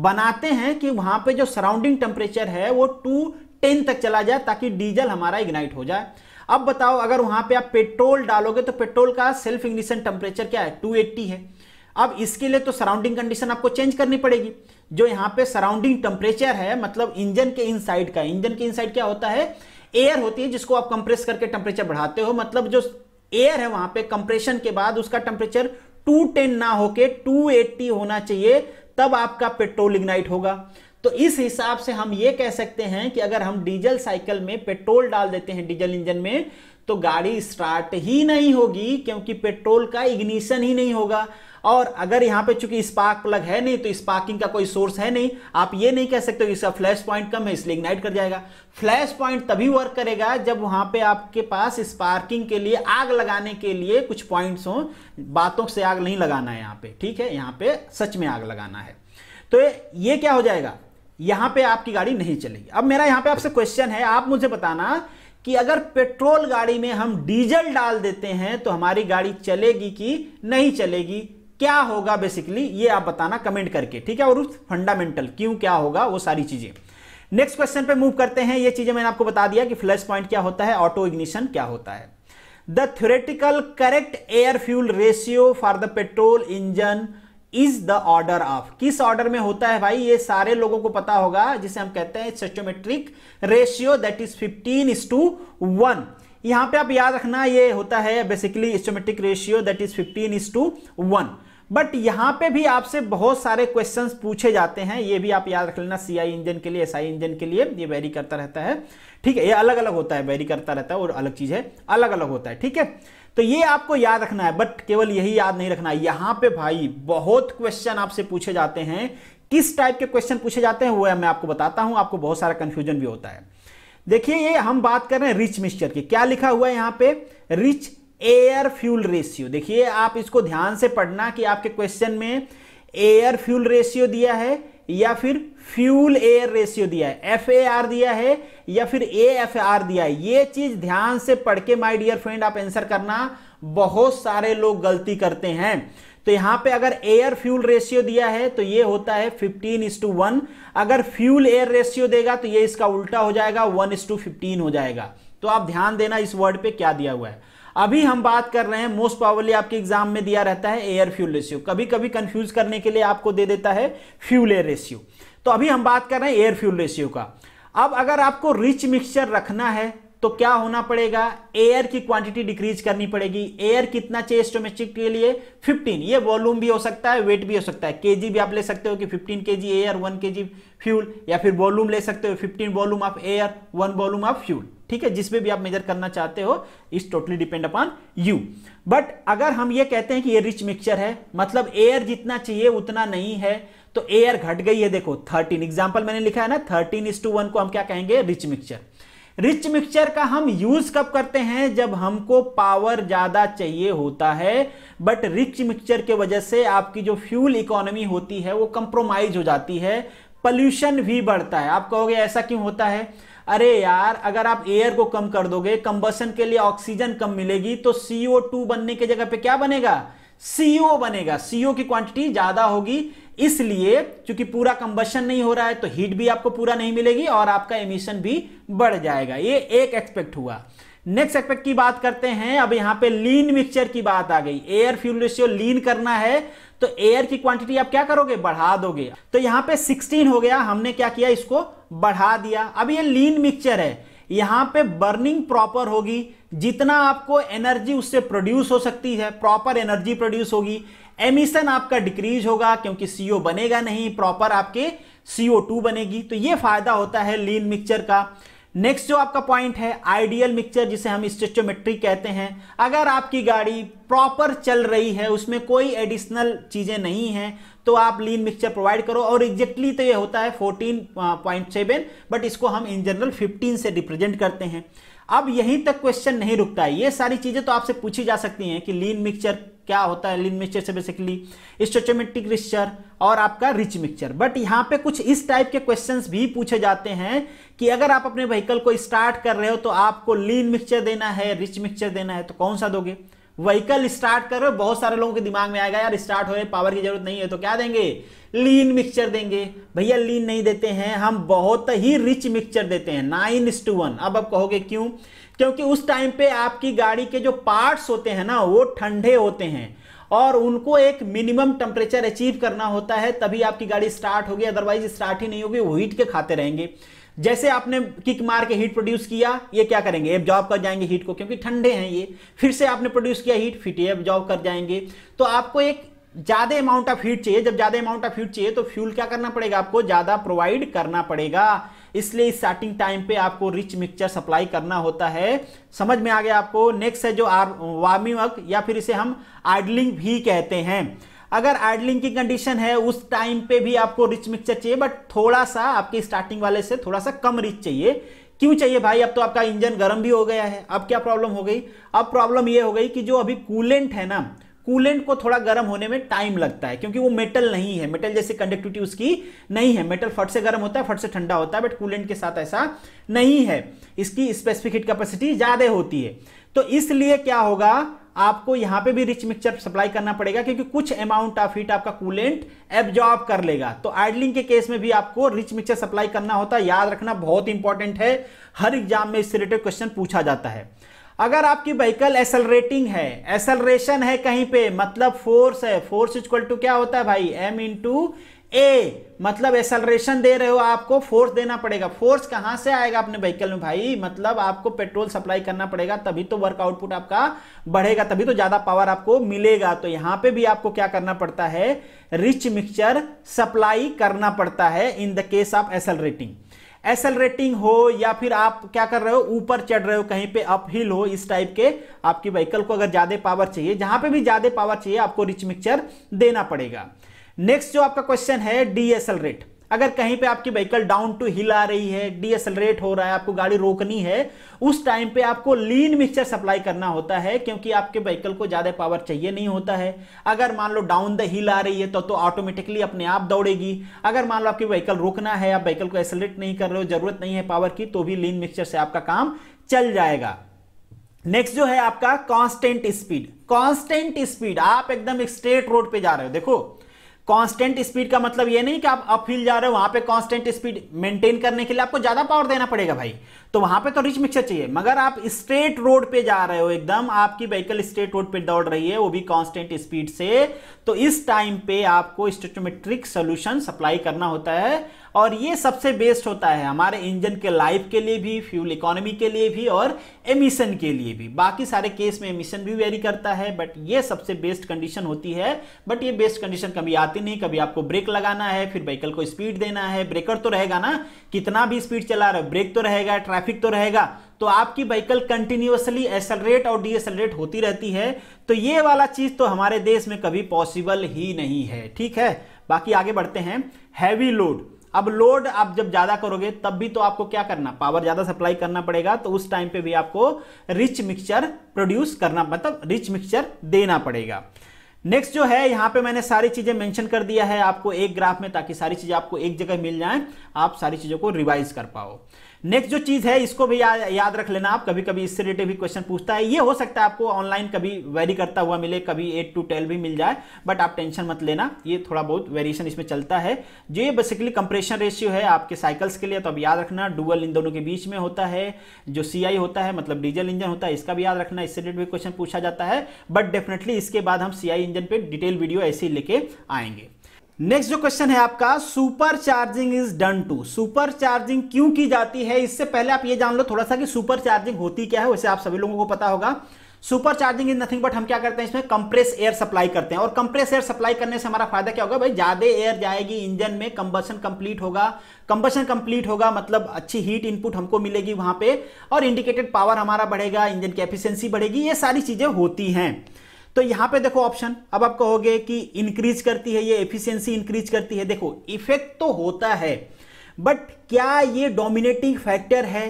बनाते हैं कि वहां पे जो सराउंडिंग टेम्परेचर है वो टू टेन तक चला जाए ताकि डीजल हमारा इग्नाइट हो जाए अब बताओ अगर वहां पे आप पेट्रोल डालोगे तो पेट्रोल का सेल्फ इग्निशन टेम्परेचर क्या है 280 है अब इसके लिए तो सराउंडिंग कंडीशन आपको चेंज करनी पड़ेगी जो यहाँ पे सराउंडिंग टेम्परेचर है मतलब इंजन के इनसाइड का इंजन के इनसाइड क्या होता है एयर होती है जिसको आप कंप्रेस करके टेम्परेचर बढ़ाते हो मतलब जो एयर है वहां पे कंप्रेशन के बाद उसका टेम्परेचर 210 ना होके 280 होना चाहिए तब आपका पेट्रोल इग्नाइट होगा तो इस हिसाब से हम ये कह सकते हैं कि अगर हम डीजल साइकिल में पेट्रोल डाल देते हैं डीजल इंजन में तो गाड़ी स्टार्ट ही नहीं होगी क्योंकि पेट्रोल का इग्निशन ही नहीं होगा और अगर यहाँ पे चूंकि स्पार्क प्लग है नहीं तो स्पार्किंग का कोई सोर्स है नहीं आप ये नहीं कह सकते इसका फ्लैश पॉइंट कम है इसलिए इग्नाइट कर जाएगा फ्लैश पॉइंट तभी वर्क करेगा जब वहाँ पे आपके पास स्पार्किंग के लिए आग लगाने के लिए कुछ पॉइंट्स हों बातों से आग नहीं लगाना है यहाँ पे ठीक है यहाँ पे सच में आग लगाना है तो ये क्या हो जाएगा यहाँ पे आपकी गाड़ी नहीं चलेगी अब मेरा यहाँ पे आपसे क्वेश्चन है आप मुझे बताना कि अगर पेट्रोल गाड़ी में हम डीजल डाल देते हैं तो हमारी गाड़ी चलेगी कि नहीं चलेगी क्या होगा बेसिकली ये आप बताना कमेंट करके ठीक है और फंडामेंटल क्यों क्या होगा वो सारी चीजें नेक्स्ट क्वेश्चन पे मूव करते हैं ये चीजें मैंने आपको बता दिया कि फ्लैश पॉइंट क्या होता है ऑटो इग्निशन क्या होता है the theoretical correct air fuel ratio for the petrol engine is the order of किस ऑर्डर में होता है भाई ये सारे लोगों को पता होगा जिसे हम कहते हैं stoichiometric ratio that is fifteen is to one यहां पे आप याद रखना ये होता है basically stoichiometric ratio that is fifteen is to one but यहां पे भी आपसे बहुत सारे क्वेश्चंस पूछे जाते हैं ये भी आप याद रख लेना सी आई इंजन के लिए एस आई इंजन के लिए ये वेरी करता रहता है ठीक है ये अलग अलग होता है वेरी करता रहता है और अलग चीज है अलग अलग होता है ठीक है तो ये आपको याद रखना है बट केवल यही याद नहीं रखना है यहां पे भाई बहुत क्वेश्चन आपसे पूछे जाते हैं किस टाइप के क्वेश्चन पूछे जाते हैं वो मैं आपको बताता हूं आपको बहुत सारा कंफ्यूजन भी होता है देखिए ये हम बात कर रहे हैं रिच मिक्सचर की क्या लिखा हुआ है यहां पे रिच एयर फ्यूल रेशियो देखिए आप इसको ध्यान से पढ़ना कि आपके क्वेश्चन में एयर फ्यूल रेशियो दिया है या फिर फ्यूल एयर रेशियो दिया है एफ ए आर दिया है या फिर ए एफ आर दिया है ये चीज ध्यान से पढ़ के माई डियर फ्रेंड आप एंसर करना बहुत सारे लोग गलती करते हैं तो यहां पे अगर एयर फ्यूल रेशियो दिया है तो ये होता है 15 इस टू वन अगर फ्यूल एयर रेशियो देगा तो ये इसका उल्टा हो जाएगा वन इस टू फिफ्टीन हो जाएगा तो आप ध्यान देना इस वर्ड पे क्या दिया हुआ है अभी हम बात कर रहे हैं मोस्ट पावरली आपके एग्जाम में दिया रहता है एयर फ्यूल रेशियो कभी कभी कंफ्यूज करने के लिए आपको दे देता है फ्यूल एयर रेशियो तो अभी हम बात कर रहे हैं एयर फ्यूल रेशियो का अब अगर आपको रिच मिक्सचर रखना है तो क्या होना पड़ेगा एयर की क्वांटिटी डिक्रीज करनी पड़ेगी एयर कितना चाहिए स्टोमेस्टिक के लिए 15 ये वॉल्यूम भी हो सकता है वेट भी हो सकता है केजी भी आप ले सकते हो कि 15 केजी एयर 1 केजी फ्यूल या फिर वॉल्यूम ले सकते हो 15 volume of air 1 volume of fuel ठीक है जिसमें भी आप मेजर करना चाहते हो इस totally depend upon you but अगर हम ये कहते हैं कि ये रिच मिक्सचर है मतलब एयर जितना चाहिए उतना नहीं है तो एयर घट गई है देखो थर्टीन एग्जाम्पल मैंने लिखा है ना थर्टीन इज टू वन को हम क्या कहेंगे रिच मिक्सचर रिच मिक्सचर का हम यूज कब करते हैं जब हमको पावर ज्यादा चाहिए होता है बट रिच मिक्सचर के वजह से आपकी जो फ्यूल इकोनॉमी होती है वो कंप्रोमाइज हो जाती है पॉल्यूशन भी बढ़ता है आप कहोगे ऐसा क्यों होता है अरे यार अगर आप एयर को कम कर दोगे कंबसन के लिए ऑक्सीजन कम मिलेगी तो सीओ टू बनने की जगह पे क्या बनेगा सीओ बनेगा सीओ की क्वांटिटी ज्यादा होगी इसलिए क्योंकि पूरा कंबसन नहीं हो रहा है तो हीट भी आपको पूरा नहीं मिलेगी और आपका एमिशन भी बढ़ जाएगा ये एक एक्सपेक्ट हुआ नेक्स्ट एस्पेक्ट की बात करते हैं अब यहां पे लीन मिक्सचर की बात आ गई एयर फ्यूल रेशियो लीन करना है तो एयर की क्वांटिटी आप क्या करोगे बढ़ा दोगे तो यहां पे 16 हो गया हमने क्या किया इसको बढ़ा दिया अब ये लीन मिक्सचर है यहां पे बर्निंग प्रॉपर होगी जितना आपको एनर्जी उससे प्रोड्यूस हो सकती है प्रॉपर एनर्जी प्रोड्यूस होगी एमिशन आपका डिक्रीज होगा क्योंकि सीओ बनेगा नहीं प्रॉपर आपके सीओ टू बनेगी तो यह फायदा होता है लीन मिक्सचर का नेक्स्ट जो आपका पॉइंट है आइडियल मिक्सचर जिसे हम स्टेचोमेट्री कहते हैं अगर आपकी गाड़ी प्रॉपर चल रही है उसमें कोई एडिशनल चीज़ें नहीं हैं तो आप लीन मिक्सचर प्रोवाइड करो और एग्जैक्टली तो ये होता है 14.7 बट uh, इसको हम इन जनरल 15 से रिप्रेजेंट करते हैं अब यहीं तक क्वेश्चन नहीं रुकता है ये सारी चीज़ें तो आपसे पूछी जा सकती हैं कि लीन मिक्सचर क्या होता है लिन मिक्सचर से बेसिकली स्टोचोमेट्रिक मिक्सचर और आपका रिच मिक्सचर बट यहाँ पे कुछ इस टाइप के क्वेश्चन भी पूछे जाते हैं कि अगर आप अपने व्हीकल को स्टार्ट कर रहे हो तो आपको लीन मिक्सचर देना है रिच मिक्सचर देना है तो कौन सा दोगे व्हीकल स्टार्ट कर रहे हो बहुत सारे लोगों के दिमाग में आएगा यार स्टार्ट हो पावर की जरूरत नहीं है तो क्या देंगे लीन मिक्सचर देंगे भैया लीन नहीं देते हैं हम बहुत ही रिच मिक्सचर देते हैं नाइन इस टू वन अब आप कहोगे क्यों क्योंकि उस टाइम पे आपकी गाड़ी के जो पार्ट्स होते हैं ना वो ठंडे होते हैं और उनको एक मिनिमम टेम्परेचर अचीव करना होता है तभी आपकी गाड़ी स्टार्ट होगी अदरवाइज स्टार्ट ही नहीं होगी वो हीट के खाते रहेंगे जैसे आपने किक मार के हीट प्रोड्यूस किया ये क्या करेंगे एब जॉब कर जाएंगे हीट को क्योंकि ठंडे हैं ये फिर से आपने प्रोड्यूस किया हीट फिट एब जॉब कर जाएंगे तो आपको एक ज़्यादा अमाउंट ऑफ हीट चाहिए जब ज़्यादा अमाउंट ऑफ हीट चाहिए तो फ्यूल क्या करना पड़ेगा आपको ज़्यादा प्रोवाइड करना पड़ेगा इसलिए इस स्टार्टिंग टाइम पे आपको रिच मिक्सचर सप्लाई करना होता है समझ में आ गया आपको नेक्स्ट है जो आर वार्मिंग अप या फिर इसे हम आइडलिंग भी कहते हैं अगर आइडलिंग की कंडीशन है उस टाइम पे भी आपको रिच मिक्सचर चाहिए बट थोड़ा सा आपके स्टार्टिंग वाले से थोड़ा सा कम रिच चाहिए क्यों चाहिए भाई अब तो आपका इंजन गर्म भी हो गया है अब क्या प्रॉब्लम हो गई अब प्रॉब्लम ये हो गई कि जो अभी कूलेंट है ना कूलेंट को थोड़ा गर्म होने में टाइम लगता है क्योंकि वो मेटल नहीं है मेटल जैसे कंडक्टिविटी उसकी नहीं है मेटल फट से गर्म होता है फट से ठंडा होता है बट कूलेंट के साथ ऐसा नहीं है इसकी स्पेसिफिक हीट कैपेसिटी ज़्यादा होती है तो इसलिए क्या होगा आपको यहां पे भी रिच मिक्सचर सप्लाई करना पड़ेगा क्योंकि कुछ अमाउंट ऑफ हीट आपका कूलेंट एब्जॉर्ब कर लेगा तो आइडलिंग के केस में भी आपको रिच मिक्सचर सप्लाई करना होता है याद रखना बहुत इंपॉर्टेंट है हर एग्जाम में इससे रिलेटेड क्वेश्चन पूछा जाता है अगर आपकी व्हीकल एसलरेटिंग है एसलरेशन है कहीं पे मतलब फोर्स है फोर्स इक्वल टू क्या होता है भाई एम टू ए मतलब एसलरेशन दे रहे हो आपको फोर्स देना पड़ेगा फोर्स कहां से आएगा अपने व्हीकल में भाई मतलब आपको पेट्रोल सप्लाई करना पड़ेगा तभी तो वर्क आउटपुट आपका बढ़ेगा तभी तो ज्यादा पावर आपको मिलेगा तो यहां पे भी आपको क्या करना पड़ता है रिच मिक्सचर सप्लाई करना पड़ता है in the case of accelerating accelerating हो या फिर आप क्या कर रहे हो ऊपर चढ़ रहे हो कहीं पे अप हिल हो इस टाइप के आपकी व्हीकल को अगर ज्यादा पावर चाहिए जहां पे भी ज्यादा पावर चाहिए आपको रिच मिक्सचर देना पड़ेगा नेक्स्ट जो आपका क्वेश्चन है डीएसएल रेट अगर कहीं पे आपकी व्हीकल डाउन टू हिल आ रही है डीएसलरेट हो रहा है आपको गाड़ी रोकनी है उस टाइम पे आपको लीन मिक्सचर सप्लाई करना होता है क्योंकि आपके व्हीकल को ज़्यादा पावर चाहिए नहीं होता है अगर मान लो डाउन द हिल आ रही है तो तो ऑटोमेटिकली अपने आप दौड़ेगी अगर मान लो आपकी व्हीकल रोकना है आप व्हीकल को एसलरेट नहीं कर रहे हो जरूरत नहीं है पावर की तो भी लीन मिक्सचर से आपका काम चल जाएगा नेक्स्ट जो है आपका कॉन्स्टेंट स्पीड कॉन्स्टेंट स्पीड आप एकदम एक स्ट्रेट रोड पे जा रहे हो देखो कांस्टेंट स्पीड का मतलब ये नहीं कि आप अपील जा रहे हो वहां पे कांस्टेंट स्पीड मेंटेन करने के लिए आपको ज्यादा पावर देना पड़ेगा भाई तो वहां पे तो रिच मिक्सर चाहिए मगर आप स्ट्रेट रोड पे जा रहे हो एकदम आपकी व्हीकल स्ट्रेट रोड पे दौड़ रही है वो भी कांस्टेंट स्पीड से तो इस टाइम पे आपको स्टेटोमेट्रिक सोल्यूशन सप्लाई करना होता है और ये सबसे बेस्ट होता है हमारे इंजन के लाइफ के लिए भी फ्यूल इकोनॉमी के लिए भी और एमिशन के लिए भी बाकी सारे केस में एमिशन भी वेरी करता है बट ये सबसे बेस्ट कंडीशन होती है बट ये बेस्ट कंडीशन कभी आती नहीं कभी आपको ब्रेक लगाना है फिर व्हीकल को स्पीड देना है ब्रेकर तो रहेगा ना कितना भी स्पीड चला रहा है ब्रेक तो रहेगा ट्रैफिक तो रहेगा तो आपकी व्हीकल कंटिन्यूसली एसलरेट और डीएसलरेट होती रहती है तो ये वाला चीज तो हमारे देश में कभी पॉसिबल ही नहीं है ठीक है बाकी आगे बढ़ते हैं हैवी लोड अब लोड आप जब ज्यादा करोगे तब भी तो आपको क्या करना पावर ज्यादा सप्लाई करना पड़ेगा तो उस टाइम पे भी आपको रिच मिक्सचर प्रोड्यूस करना मतलब रिच मिक्सचर देना पड़ेगा नेक्स्ट जो है यहां पे मैंने सारी चीजें मेंशन कर दिया है आपको एक ग्राफ में ताकि सारी चीजें आपको एक जगह मिल जाए आप सारी चीजों को रिवाइज कर पाओ नेक्स्ट जो चीज है इसको भी या, याद रख लेना आप कभी कभी इससे रिलेटेड भी क्वेश्चन पूछता है ये हो सकता है आपको ऑनलाइन कभी वेरी करता हुआ मिले कभी एट टू ट्वेल्व भी मिल जाए बट आप टेंशन मत लेना ये थोड़ा बहुत वेरिएशन इसमें चलता है जो ये बेसिकली कंप्रेशन रेशियो है आपके साइकिल्स के लिए तो अब याद रखना डुअल इन दोनों के बीच में होता है जो सी होता है मतलब डीजल इंजन होता है इसका भी याद रखना इससे रिलेटेड भी क्वेश्चन पूछा जाता है बट डेफिनेटली इसके बाद हम सी इंजन पर डिटेल वीडियो ऐसे ही लेके आएंगे नेक्स्ट जो क्वेश्चन है आपका supercharging is done to supercharging क्यों की जाती है इससे पहले आप ये जान लो थोड़ा सा कि सुपर चार्जिंग होती क्या है वैसे आप सभी लोगों को पता होगा supercharging is nothing but हम क्या करते हैं इसमें कंप्रेस एयर सप्लाई करते हैं और कंप्रेस एयर सप्लाई करने से हमारा फायदा क्या होगा भाई ज्यादा एयर जाएगी इंजन में कंबसन कंप्लीट होगा कंबसन कंप्लीट होगा मतलब अच्छी हीट इनपुट हमको मिलेगी वहां पे और इंडिकेटेड पावर हमारा बढ़ेगा इंजन की एफिशियंसी बढ़ेगी ये सारी चीजें होती हैं तो यहां पे देखो ऑप्शन अब आप कहोगे कि इंक्रीज करती है ये एफिशिएंसी इंक्रीज करती है देखो इफेक्ट तो होता है बट क्या ये डोमिनेटिंग फैक्टर है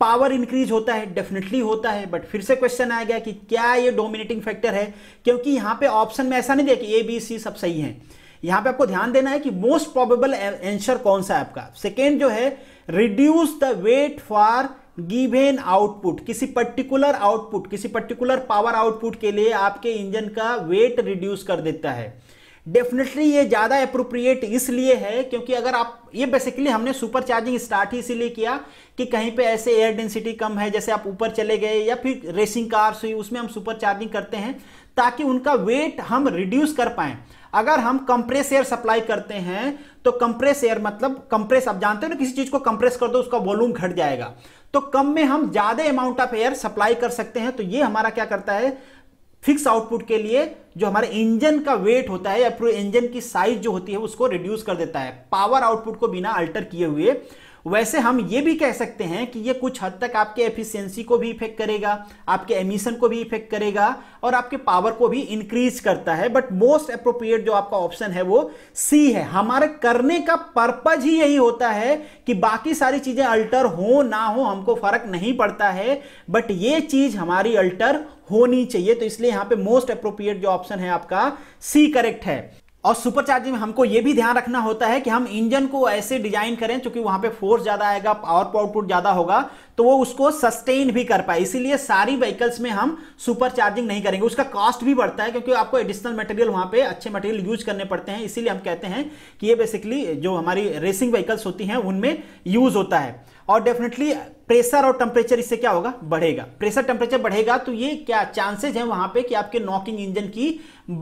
पावर इंक्रीज होता है डेफिनेटली होता है बट फिर से क्वेश्चन आ गया कि क्या ये डोमिनेटिंग फैक्टर है क्योंकि यहां पे ऑप्शन में ऐसा नहीं दिया कि ए बी सी सब सही है यहां पे आपको ध्यान देना है कि मोस्ट प्रोबेबल आंसर कौन सा है आपका सेकेंड जो है reduce the weight for given output किसी पर्टिकुलर आउटपुट किसी पर्टिकुलर पावर आउटपुट के लिए आपके इंजन का वेट रिड्यूस कर देता है डेफिनेटली ये ज़्यादा अप्रोप्रिएट इसलिए है क्योंकि अगर आप ये बेसिकली हमने सुपर चार्जिंग स्टार्ट ही इसीलिए किया कि कहीं पे ऐसे एयर डेंसिटी कम है जैसे आप ऊपर चले गए या फिर रेसिंग कार्स हुई उसमें हम सुपर चार्जिंग करते हैं ताकि उनका वेट हम रिड्यूस कर पाए अगर हम कंप्रेस एयर सप्लाई करते हैं तो कंप्रेस एयर मतलब कंप्रेस आप जानते हो ना किसी चीज को कंप्रेस कर दो उसका वॉल्यूम घट जाएगा तो कम में हम ज्यादा अमाउंट ऑफ एयर सप्लाई कर सकते हैं तो ये हमारा क्या करता है फिक्स आउटपुट के लिए जो हमारे इंजन का वेट होता है या पूरे इंजन की साइज जो होती है उसको रिड्यूस कर देता है पावर आउटपुट को बिना अल्टर किए हुए वैसे हम ये भी कह सकते हैं कि ये कुछ हद तक आपके एफिशिएंसी को भी इफेक्ट करेगा आपके एमिशन को भी इफेक्ट करेगा और आपके पावर को भी इंक्रीज करता है बट मोस्ट अप्रोप्रिएट जो आपका ऑप्शन है वो सी है हमारे करने का पर्पज ही यही होता है कि बाकी सारी चीजें अल्टर हो ना हो हमको फर्क नहीं पड़ता है बट ये चीज हमारी अल्टर होनी चाहिए तो इसलिए यहां पे मोस्ट अप्रोप्रिएट जो ऑप्शन है आपका सी करेक्ट है और सुपर चार्जिंग में हमको ये भी ध्यान रखना होता है कि हम इंजन को ऐसे डिजाइन करें क्योंकि वहां पे फोर्स ज्यादा आएगा पावर आउटपुट ज्यादा होगा तो वो उसको सस्टेन भी कर पाए इसीलिए सारी व्हीकल्स में हम सुपर चार्जिंग नहीं करेंगे उसका कॉस्ट भी बढ़ता है क्योंकि आपको एडिशनल मटेरियल वहां पे अच्छे मटेरियल यूज करने पड़ते हैं इसीलिए हम कहते हैं कि ये बेसिकली जो हमारी रेसिंग व्हीकल्स होती हैं उनमें यूज होता है और डेफिनेटली प्रेशर और टेम्परेचर इससे क्या होगा बढ़ेगा प्रेशर टेम्परेचर बढ़ेगा तो ये क्या चांसेज हैं वहां पे कि आपके नॉकिंग इंजन की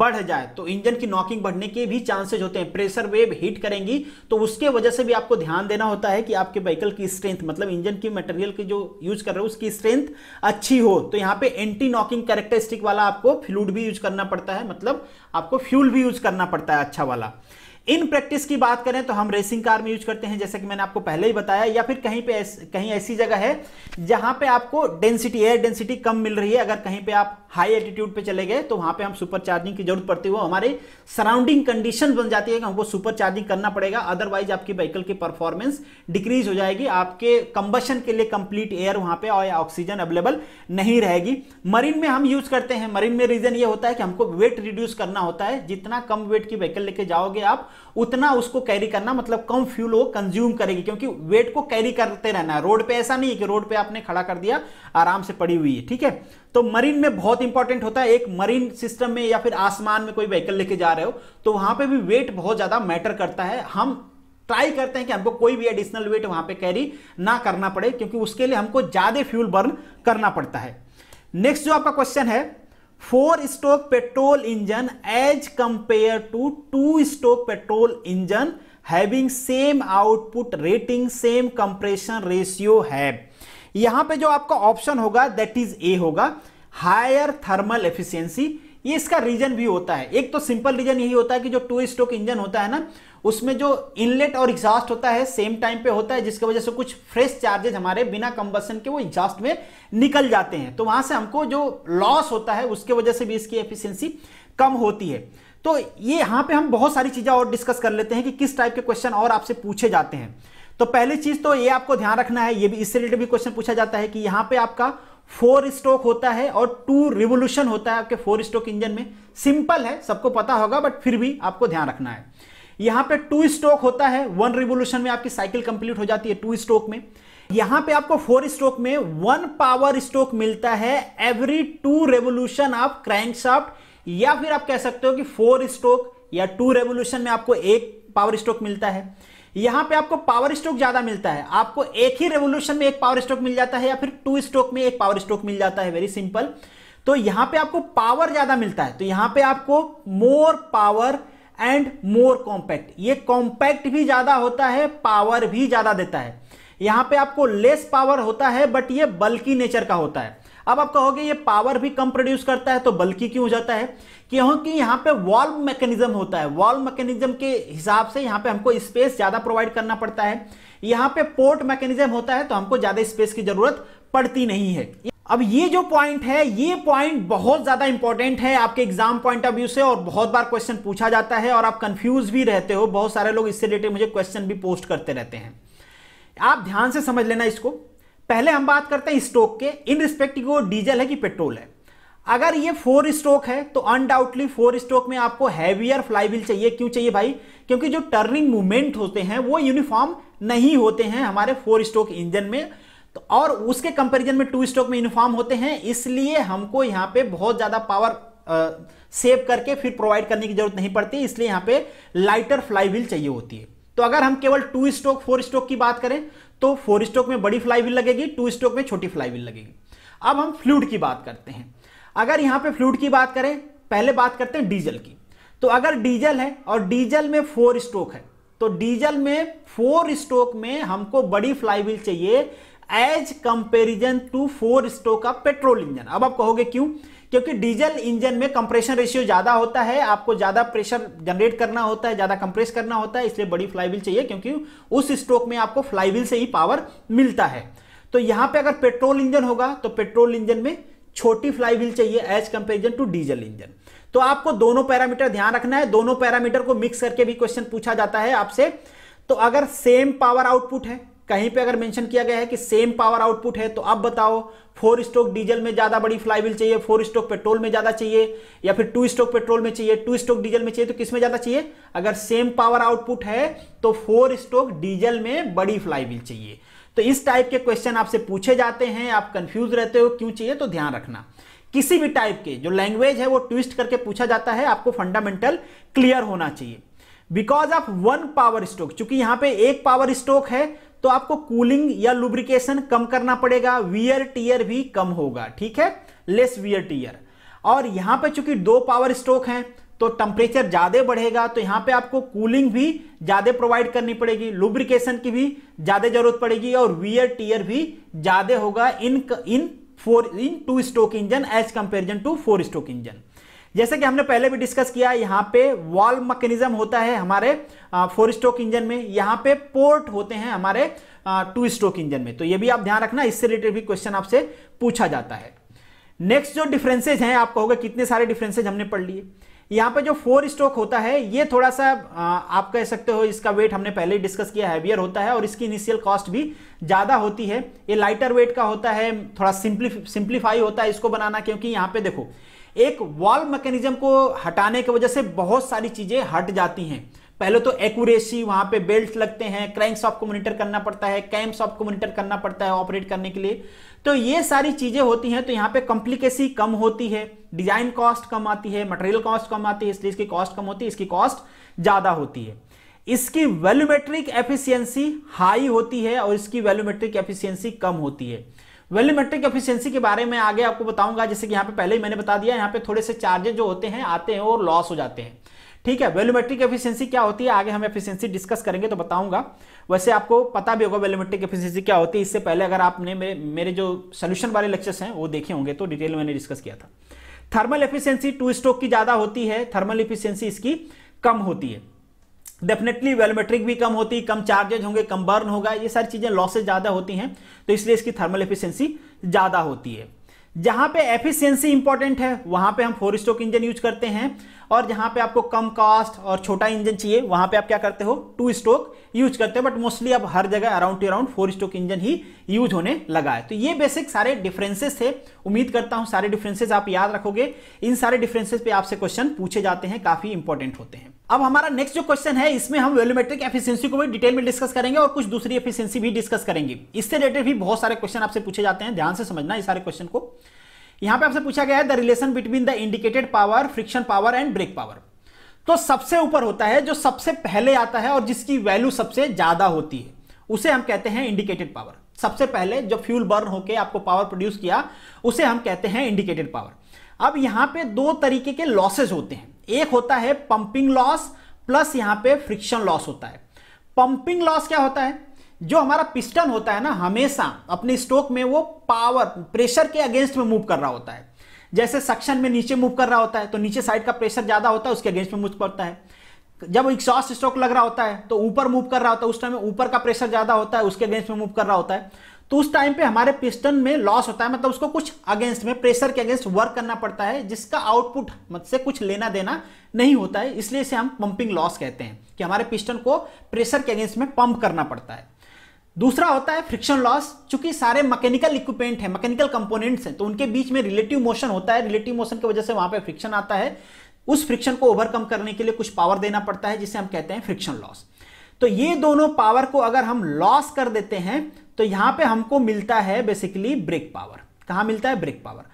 बढ़ जाए तो इंजन की नॉकिंग बढ़ने के भी चांसेज होते हैं प्रेशर वेव हीट करेंगी तो उसके वजह से भी आपको ध्यान देना होता है कि आपके व्हीकल की स्ट्रेंथ मतलब इंजन की मटेरियल की जो यूज कर रहे हो उसकी स्ट्रेंथ अच्छी हो तो यहाँ पे एंटी नॉकिंग कैरेक्टरिस्टिक वाला आपको फ्लूड भी यूज करना पड़ता है मतलब आपको फ्यूल भी यूज करना पड़ता है अच्छा वाला इन प्रैक्टिस की बात करें तो हम रेसिंग कार में यूज करते हैं जैसे कि मैंने आपको पहले ही बताया या फिर कहीं पे ऐस, कहीं ऐसी जगह है जहां पे आपको डेंसिटी एयर डेंसिटी कम मिल रही है अगर कहीं पे आप हाई एटीट्यूड पे चले गए तो वहां पे हम सुपर चार्जिंग की जरूरत पड़ती है हमारे सराउंडिंग कंडीशन बन जाती है कि हमको सुपर चार्जिंग करना पड़ेगा अदरवाइज आपकी व्हीकल की परफॉर्मेंस डिक्रीज हो जाएगी आपके कंबशन के लिए कंप्लीट एयर वहां पे और ऑक्सीजन अवेलेबल नहीं रहेगी मरीन में हम यूज करते हैं मरीन में रीजन ये होता है कि हमको वेट रिड्यूस करना होता है जितना कम वेट की व्हीकल लेके जाओगे आप उतना उसको कैरी करना मतलब कम फ्यूल वो कंज्यूम करेगी क्योंकि वेट को कैरी करते रहना है रोड पे ऐसा नहीं है कि रोड पे आपने खड़ा कर दिया आराम से पड़ी हुई है ठीक है तो मरीन में बहुत इंपॉर्टेंट होता है एक मरीन सिस्टम में या फिर आसमान में कोई व्हीकल लेके जा रहे हो तो वहां पर भी वेट बहुत ज्यादा मैटर करता है हम ट्राई करते हैं कि हमको कोई भी एडिशनल वेट वहां पर कैरी ना करना पड़े क्योंकि उसके लिए हमको ज्यादा फ्यूल बर्न करना पड़ता है नेक्स्ट जो आपका क्वेश्चन है four stroke petrol engine as compare to two stroke petrol engine having same output rating same compression ratio है यहां पे जो आपका ऑप्शन होगा दैट इज ए होगा हायर थर्मल एफिशिएंसी ये इसका रीजन भी होता है एक तो सिंपल रीजन यही होता है कि जो टू स्ट्रोक इंजन होता है ना उसमें जो इनलेट और एग्जॉस्ट होता है सेम टाइम पे होता है जिसकी वजह से कुछ फ्रेश चार्जेज हमारे बिना कंबसन के वो एग्जॉस्ट में निकल जाते हैं तो वहां से हमको जो लॉस होता है उसके वजह से भी इसकी एफिशिएंसी कम होती है तो ये यहाँ पे हम बहुत सारी चीज़ें और डिस्कस कर लेते हैं कि किस टाइप के क्वेश्चन और आपसे पूछे जाते हैं तो पहली चीज़ तो ये आपको ध्यान रखना है ये भी इससे रिलेटेड भी क्वेश्चन पूछा जाता है कि यहां पे आपका फोर स्ट्रोक होता है और टू रिवोल्यूशन होता है आपके फोर स्ट्रोक इंजन में सिंपल है सबको पता होगा बट फिर भी आपको ध्यान रखना है यहां पे टू स्ट्रोक होता है वन रिवोल्यूशन में आपकी साइकिल कंप्लीट हो जाती है टू स्ट्रोक में यहां पे आपको फोर स्ट्रोक में वन पावर स्ट्रोक मिलता है every two revolution of crankshaft या फिर आप कह सकते हो कि फोर स्ट्रोक या टू रेवोल्यूशन में आपको एक पावर स्ट्रोक मिलता है यहां पे आपको पावर स्ट्रोक ज्यादा मिलता है आपको एक ही रेवोल्यूशन में एक पावर स्ट्रोक मिल जाता है या फिर टू स्ट्रोक में एक पावर स्ट्रोक मिल जाता है वेरी सिंपल तो यहां पे आपको पावर ज्यादा मिलता है तो यहां पे आपको more power and more compact ये कॉम्पैक्ट भी ज़्यादा होता है पावर भी ज़्यादा देता है यहाँ पे आपको लेस पावर होता है बट ये बल्कि नेचर का होता है अब आप कहोगे ये पावर भी कम प्रोड्यूस करता है तो बल्कि क्यों हो जाता है क्योंकि यहां पे वॉल्व मैकेनिज्म होता है वॉल्व मैकेनिज्म के हिसाब से यहां पे हमको स्पेस ज़्यादा प्रोवाइड करना पड़ता है यहाँ पे पोर्ट मैकेनिज्म होता है तो हमको ज़्यादा स्पेस की ज़रूरत पड़ती नहीं है अब ये जो पॉइंट है ये पॉइंट बहुत ज्यादा इंपॉर्टेंट है आपके एग्जाम पॉइंट ऑफ व्यू से और बहुत बार क्वेश्चन पूछा जाता है और आप कंफ्यूज भी रहते हो बहुत सारे लोग इससे रिलेटेड मुझे क्वेश्चन भी पोस्ट करते रहते हैं आप ध्यान से समझ लेना इसको पहले हम बात करते हैं स्ट्रोक के इन रिस्पेक्ट वो डीजल है कि पेट्रोल है अगर ये फोर स्ट्रोक है तो अनडाउटली फोर स्ट्रोक में आपको हैवियर फ्लाईव्हील चाहिए क्यों चाहिए भाई क्योंकि जो टर्निंग मूवमेंट होते हैं वो यूनिफॉर्म नहीं होते हैं हमारे फोर स्ट्रोक इंजन में तो और उसके कंपैरिजन में टू स्ट्रोक में यूनिफॉर्म होते हैं इसलिए हमको यहां पे बहुत ज़्यादा पावर सेव करके फिर प्रोवाइड करने की जरूरत नहीं पड़ती इसलिए यहां पे लाइटर फ्लाईव्हील चाहिए होती है तो अगर हम केवल टू स्ट्रोक फोर स्ट्रोक की बात करें तो फोर स्ट्रोक में बड़ी फ्लाईव्हील लगेगी टू स्ट्रोक में छोटी फ्लाईव्हील लगेगी अब हम फ्लूड की बात करते हैं अगर यहां पे फ्लूड की बात करें पहले बात करते हैं डीजल की तो अगर डीजल है और डीजल में फोर स्ट्रोक है तो डीजल में फोर स्ट्रोक में हमको बड़ी फ्लाईव्हील चाहिए as comparison to four stroke of petrol engine अब आप कहोगे क्यों क्योंकि डीजल इंजन में कंप्रेशन रेशियो ज्यादा होता है आपको ज्यादा प्रेशर जनरेट करना होता है ज्यादा कंप्रेस करना होता है इसलिए बड़ी फ्लाईवील चाहिए क्योंकि उस स्ट्रोक में आपको फ्लाईविल से ही पावर मिलता है तो यहां पे अगर पेट्रोल इंजन होगा तो पेट्रोल इंजन में छोटी फ्लाईवील चाहिए as comparison to diesel engine तो आपको दोनों पैरामीटर ध्यान रखना है दोनों पैरामीटर को मिक्स करके भी क्वेश्चन पूछा जाता है आपसे तो अगर सेम पावर आउटपुट है कहीं पे अगर मेंशन किया गया है कि सेम पावर आउटपुट है तो अब बताओ फोर स्ट्रोक डीजल में ज्यादा बड़ी फ्लाईविल चाहिए फोर स्ट्रोक पेट्रोल में ज्यादा चाहिए या फिर टू स्ट्रोक पेट्रोल में चाहिए टू स्ट्रोक डीजल में चाहिए तो किसमें ज्यादा चाहिए अगर सेम पावर आउटपुट है तो फोर स्ट्रोक डीजल में बड़ी फ्लाईविल चाहिए तो इस टाइप के क्वेश्चन आपसे पूछे जाते हैं आप कंफ्यूज रहते हो क्यों चाहिए तो ध्यान रखना किसी भी टाइप के जो लैंग्वेज है वो ट्विस्ट करके पूछा जाता है आपको फंडामेंटल क्लियर होना चाहिए because of one power stroke चूंकि यहां पे एक पावर स्ट्रोक है तो आपको कूलिंग या लुब्रिकेशन कम करना पड़ेगा वियर टीयर भी कम होगा ठीक है लेस वियर टीयर और यहां पे चूंकि दो पावर स्ट्रोक हैं तो टेम्परेचर ज्यादा बढ़ेगा तो यहां पे आपको कूलिंग भी ज्यादा प्रोवाइड करनी पड़ेगी लुब्रिकेशन की भी ज्यादा जरूरत पड़ेगी और वियर टीयर भी ज्यादा होगा in in four in two stroke engine as comparison to four stroke engine जैसे कि हमने पहले भी डिस्कस किया यहाँ पे वॉल्व मैकेनिज्म होता है हमारे फोर स्ट्रोक इंजन में यहाँ पे पोर्ट होते हैं हमारे टू स्ट्रोक इंजन में तो ये भी आप ध्यान रखना इससे रिलेटेड भी क्वेश्चन आपसे पूछा जाता है नेक्स्ट जो डिफरेंसेज हैं आप कहोगे कितने सारे डिफरेंसेज हमने पढ़ लिए यहाँ पे जो फोर स्ट्रोक होता है ये थोड़ा सा आप कह सकते हो इसका वेट हमने पहले ही डिस्कस किया हैवियर होता है और इसकी इनिशियल कॉस्ट भी ज़्यादा होती है ये लाइटर वेट का होता है थोड़ा सिंप्लीफाई होता है इसको बनाना क्योंकि यहाँ पे देखो एक वॉल मैकेनिज्म को हटाने की वजह से बहुत सारी चीजें हट जाती हैं पहले तो एक्यूरेसी वहां पे बेल्ट लगते हैं क्रैंक शॉप को मॉनिटर करना पड़ता है कैम शॉप को मॉनिटर करना पड़ता है ऑपरेट करने के लिए तो ये सारी चीजें होती हैं तो यहाँ पे कॉम्प्लिकेसी कम होती है डिजाइन कॉस्ट कम आती है मटेरियल कॉस्ट कम आती है इसलिए इसकी कॉस्ट कम होती है इसकी कॉस्ट ज्यादा होती है इसकी वैल्यूमेट्रिक एफिशियंसी हाई होती है और इसकी वैल्यूमेट्रिक एफिशियंसी कम होती है वेल्यूमेट्रिक एफिशिएंसी के बारे में आगे आपको बताऊंगा जैसे कि यहाँ पे पहले ही मैंने बता दिया यहाँ पे थोड़े से चार्जेस जो होते हैं आते हैं और लॉस हो जाते हैं ठीक है वेल्यूमेट्रिक एफिशियंसी क्या होती है आगे हम एफिशियंसी डिस्कस करेंगे तो बताऊंगा वैसे आपको पता भी होगा वेल्यूमेट्रिक एफिशियंसी क्या होती है इससे पहले अगर आपने मेरे मेरे जो सोल्यूशन वाले लेक्चर्स हैं वो देखे होंगे तो डिटेल मैंने डिस्कस किया था थर्मल एफिशियंसी टू स्ट्रोक की ज़्यादा होती है थर्मल एफिशियंसी इसकी कम होती है डेफिनेटली वेलोमेट्रिक भी कम होती कम चार्जेज होंगे कम बर्न होगा ये सारी चीज़ें लॉसेज ज़्यादा होती हैं तो इसलिए इसकी थर्मल एफिशिएंसी ज़्यादा होती है जहां पे एफिशिएंसी इंपॉर्टेंट है वहां पे हम फोर स्ट्रोक इंजन यूज करते हैं और जहां पे आपको कम कॉस्ट और छोटा इंजन चाहिए वहां पे आप क्या करते हो टू स्ट्रोक यूज करते हो बट मोस्टली अब हर जगह around two around four stroke engine ही यूज होने लगा है तो ये बेसिक सारे डिफरेंसेस थे उम्मीद करता हूं सारे डिफरेंसेस आप याद रखोगे इन सारे डिफरेंसेस पे आपसे क्वेश्चन पूछे जाते हैं काफी इंपॉर्टेंट होते हैं अब हमारा नेक्स्ट जो क्वेश्चन है इसमें हम वेल्यूमेट्रिक एफिशिएंसी को भी डिटेल में डिस्कस करेंगे और कुछ दूसरी एफिशिएंसी भी डिस्कस करेंगे इससे रिलेटेड भी बहुत सारे क्वेश्चन आपसे पूछे जाते हैं ध्यान से समझना इस सारे क्वेश्चन को यहां पे आपसे पूछा गया है the relation between the indicated power friction power and brake power तो सबसे ऊपर होता है जो सबसे पहले आता है और जिसकी वैल्यू सबसे ज्यादा होती है उसे हम कहते हैं इंडिकेटेड पावर सबसे पहले जो फ्यूल बर्न होकर आपको पावर प्रोड्यूस किया उसे हम कहते हैं इंडिकेटेड पावर अब यहां पे दो तरीके के लॉसेज होते हैं एक होता है पंपिंग लॉस प्लस यहां पे फ्रिक्शन लॉस होता है पंपिंग लॉस क्या होता है जो हमारा पिस्टन होता है ना हमेशा अपने स्ट्रोक में वो पावर प्रेशर के अगेंस्ट में मूव कर रहा होता है जैसे सक्शन में नीचे मूव कर रहा होता है तो नीचे साइड का प्रेशर ज्यादा होता है उसके अगेंस्ट में मूव करता है जब एग्जॉस्ट स्ट्रोक लग रहा होता है तो ऊपर मूव कर रहा होता है उस टाइम में ऊपर का प्रेशर ज्यादा होता है उसके अगेंस्ट में मूव कर रहा होता है तो उस टाइम पे हमारे पिस्टन में लॉस होता है मतलब उसको कुछ अगेंस्ट में प्रेशर के अगेंस्ट वर्क करना पड़ता है जिसका आउटपुट मत से कुछ लेना देना नहीं होता है इसलिए इसे हम पंपिंग लॉस कहते हैं कि हमारे पिस्टन को प्रेशर के अगेंस्ट में पंप करना पड़ता है दूसरा होता है फ्रिक्शन लॉस चूंकि सारे मैकेनिकल इक्विपमेंट है मैकेनिकल कंपोनेंट्स हैं तो उनके बीच में रिलेटिव मोशन होता है रिलेटिव मोशन की वजह से वहां पर फ्रिक्शन आता है उस फ्रिक्शन को ओवरकम करने के लिए कुछ पावर देना पड़ता है जिसे हम कहते हैं फ्रिक्शन लॉस तो ये दोनों पावर को अगर हम लॉस कर देते हैं तो यहां पे हमको मिलता है बेसिकली ब्रेक पावर कहा मिलता है ब्रेक पावर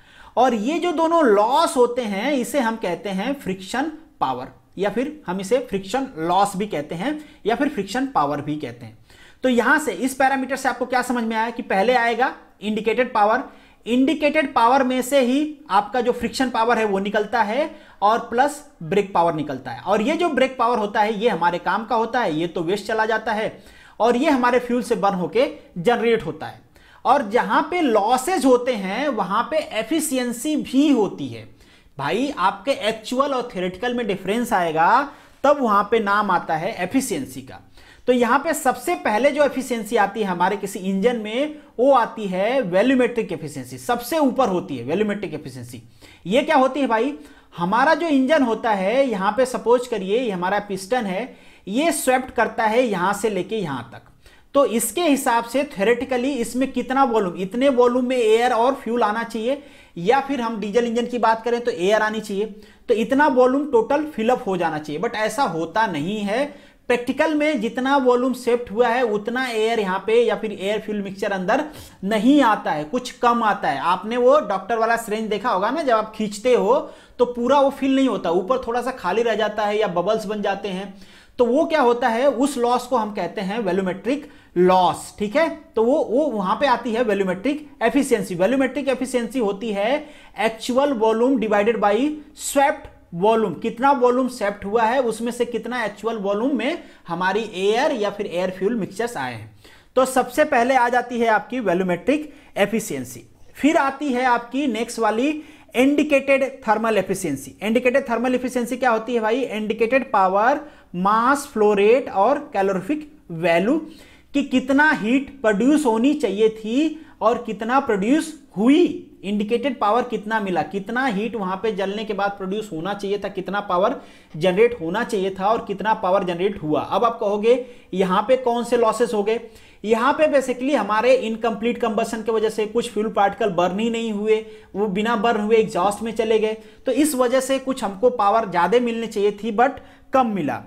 और ये जो दोनों लॉस होते हैं इसे हम कहते हैं फ्रिक्शन पावर या फिर हम इसे फ्रिक्शन लॉस भी कहते हैं या फिर फ्रिक्शन पावर भी कहते हैं तो यहां से इस पैरामीटर से आपको क्या समझ में आया कि पहले आएगा इंडिकेटेड पावर इंडिकेटेड पावर में से ही आपका जो फ्रिक्शन पावर है वो निकलता है और प्लस ब्रेक पावर निकलता है और ये जो ब्रेक पावर होता है ये हमारे काम का होता है ये तो वेस्ट चला जाता है और ये हमारे फ्यूल से बर्न होके जनरेट होता है और जहां पे लॉसेज होते हैं वहां पे एफिशिएंसी भी होती है भाई आपके एक्चुअल और थेरेटिकल में डिफरेंस आएगा तब वहां पे नाम आता है एफिशिएंसी का तो यहां पे सबसे पहले जो एफिशिएंसी आती है हमारे किसी इंजन में वो आती है वेल्यूमेट्रिक एफिशिएंसी सबसे ऊपर होती है वेल्यूमेट्रिक एफिशिएंसी ये क्या होती है भाई हमारा जो इंजन होता है यहां पे सपोज करिए हमारा पिस्टन है ये स्वेप्ट करता है यहां से लेके यहां तक तो इसके हिसाब से थेरेटिकली इसमें कितना वॉल्यूम इतने वॉल्यूम में एयर और फ्यूल आना चाहिए या फिर हम डीजल इंजन की बात करें तो एयर आनी चाहिए तो इतना वॉल्यूम टोटल फिलअप हो जाना चाहिए बट ऐसा होता नहीं है प्रैक्टिकल में जितना वॉल्यूम सेफ्ट हुआ है उतना एयर यहाँ पे या फिर एयर फ्यूल मिक्सचर अंदर नहीं आता है कुछ कम आता है आपने वो डॉक्टर वाला सरेंज देखा होगा ना जब आप खींचते हो तो पूरा वो फिल नहीं होता ऊपर थोड़ा सा खाली रह जाता है या बबल्स बन जाते हैं तो वो क्या होता है उस लॉस को हम कहते हैं वेल्यूमेट्रिक लॉस ठीक है तो वो वो वहां पे आती है वैल्यूमेट्रिक एफिशिएंसी वेल्यूमेट्रिक एफिशिएंसी होती है actual volume divided by swept volume कितना वॉल्यूम सेप्ट हुआ है उसमें से कितना एक्चुअल वॉल्यूम में हमारी एयर या फिर एयर फ्यूल मिक्सचर्स आए हैं तो सबसे पहले आ जाती है आपकी वेल्यूमेट्रिक एफिशियंसी फिर आती है आपकी नेक्स्ट वाली indicated thermal efficiency indicated thermal efficiency क्या होती है भाई indicated power mass flow rate और कैलोरिफिक वैल्यू कि कितना हीट प्रोड्यूस होनी चाहिए थी और कितना प्रोड्यूस हुई इंडिकेटेड पावर कितना मिला कितना हीट वहां पे जलने के बाद प्रोड्यूस होना चाहिए था कितना पावर जनरेट होना चाहिए था और कितना पावर जनरेट हुआ अब आप कहोगे यहां पे कौन से लॉसेस हो गए यहां पे बेसिकली हमारे इनकम्प्लीट कंबसन की वजह से कुछ फ्यूल पार्टिकल बर्न ही नहीं हुए वो बिना बर्न हुए एग्जॉस्ट में चले गए तो इस वजह से कुछ हमको पावर ज़्यादा मिलनी चाहिए थी बट कम मिला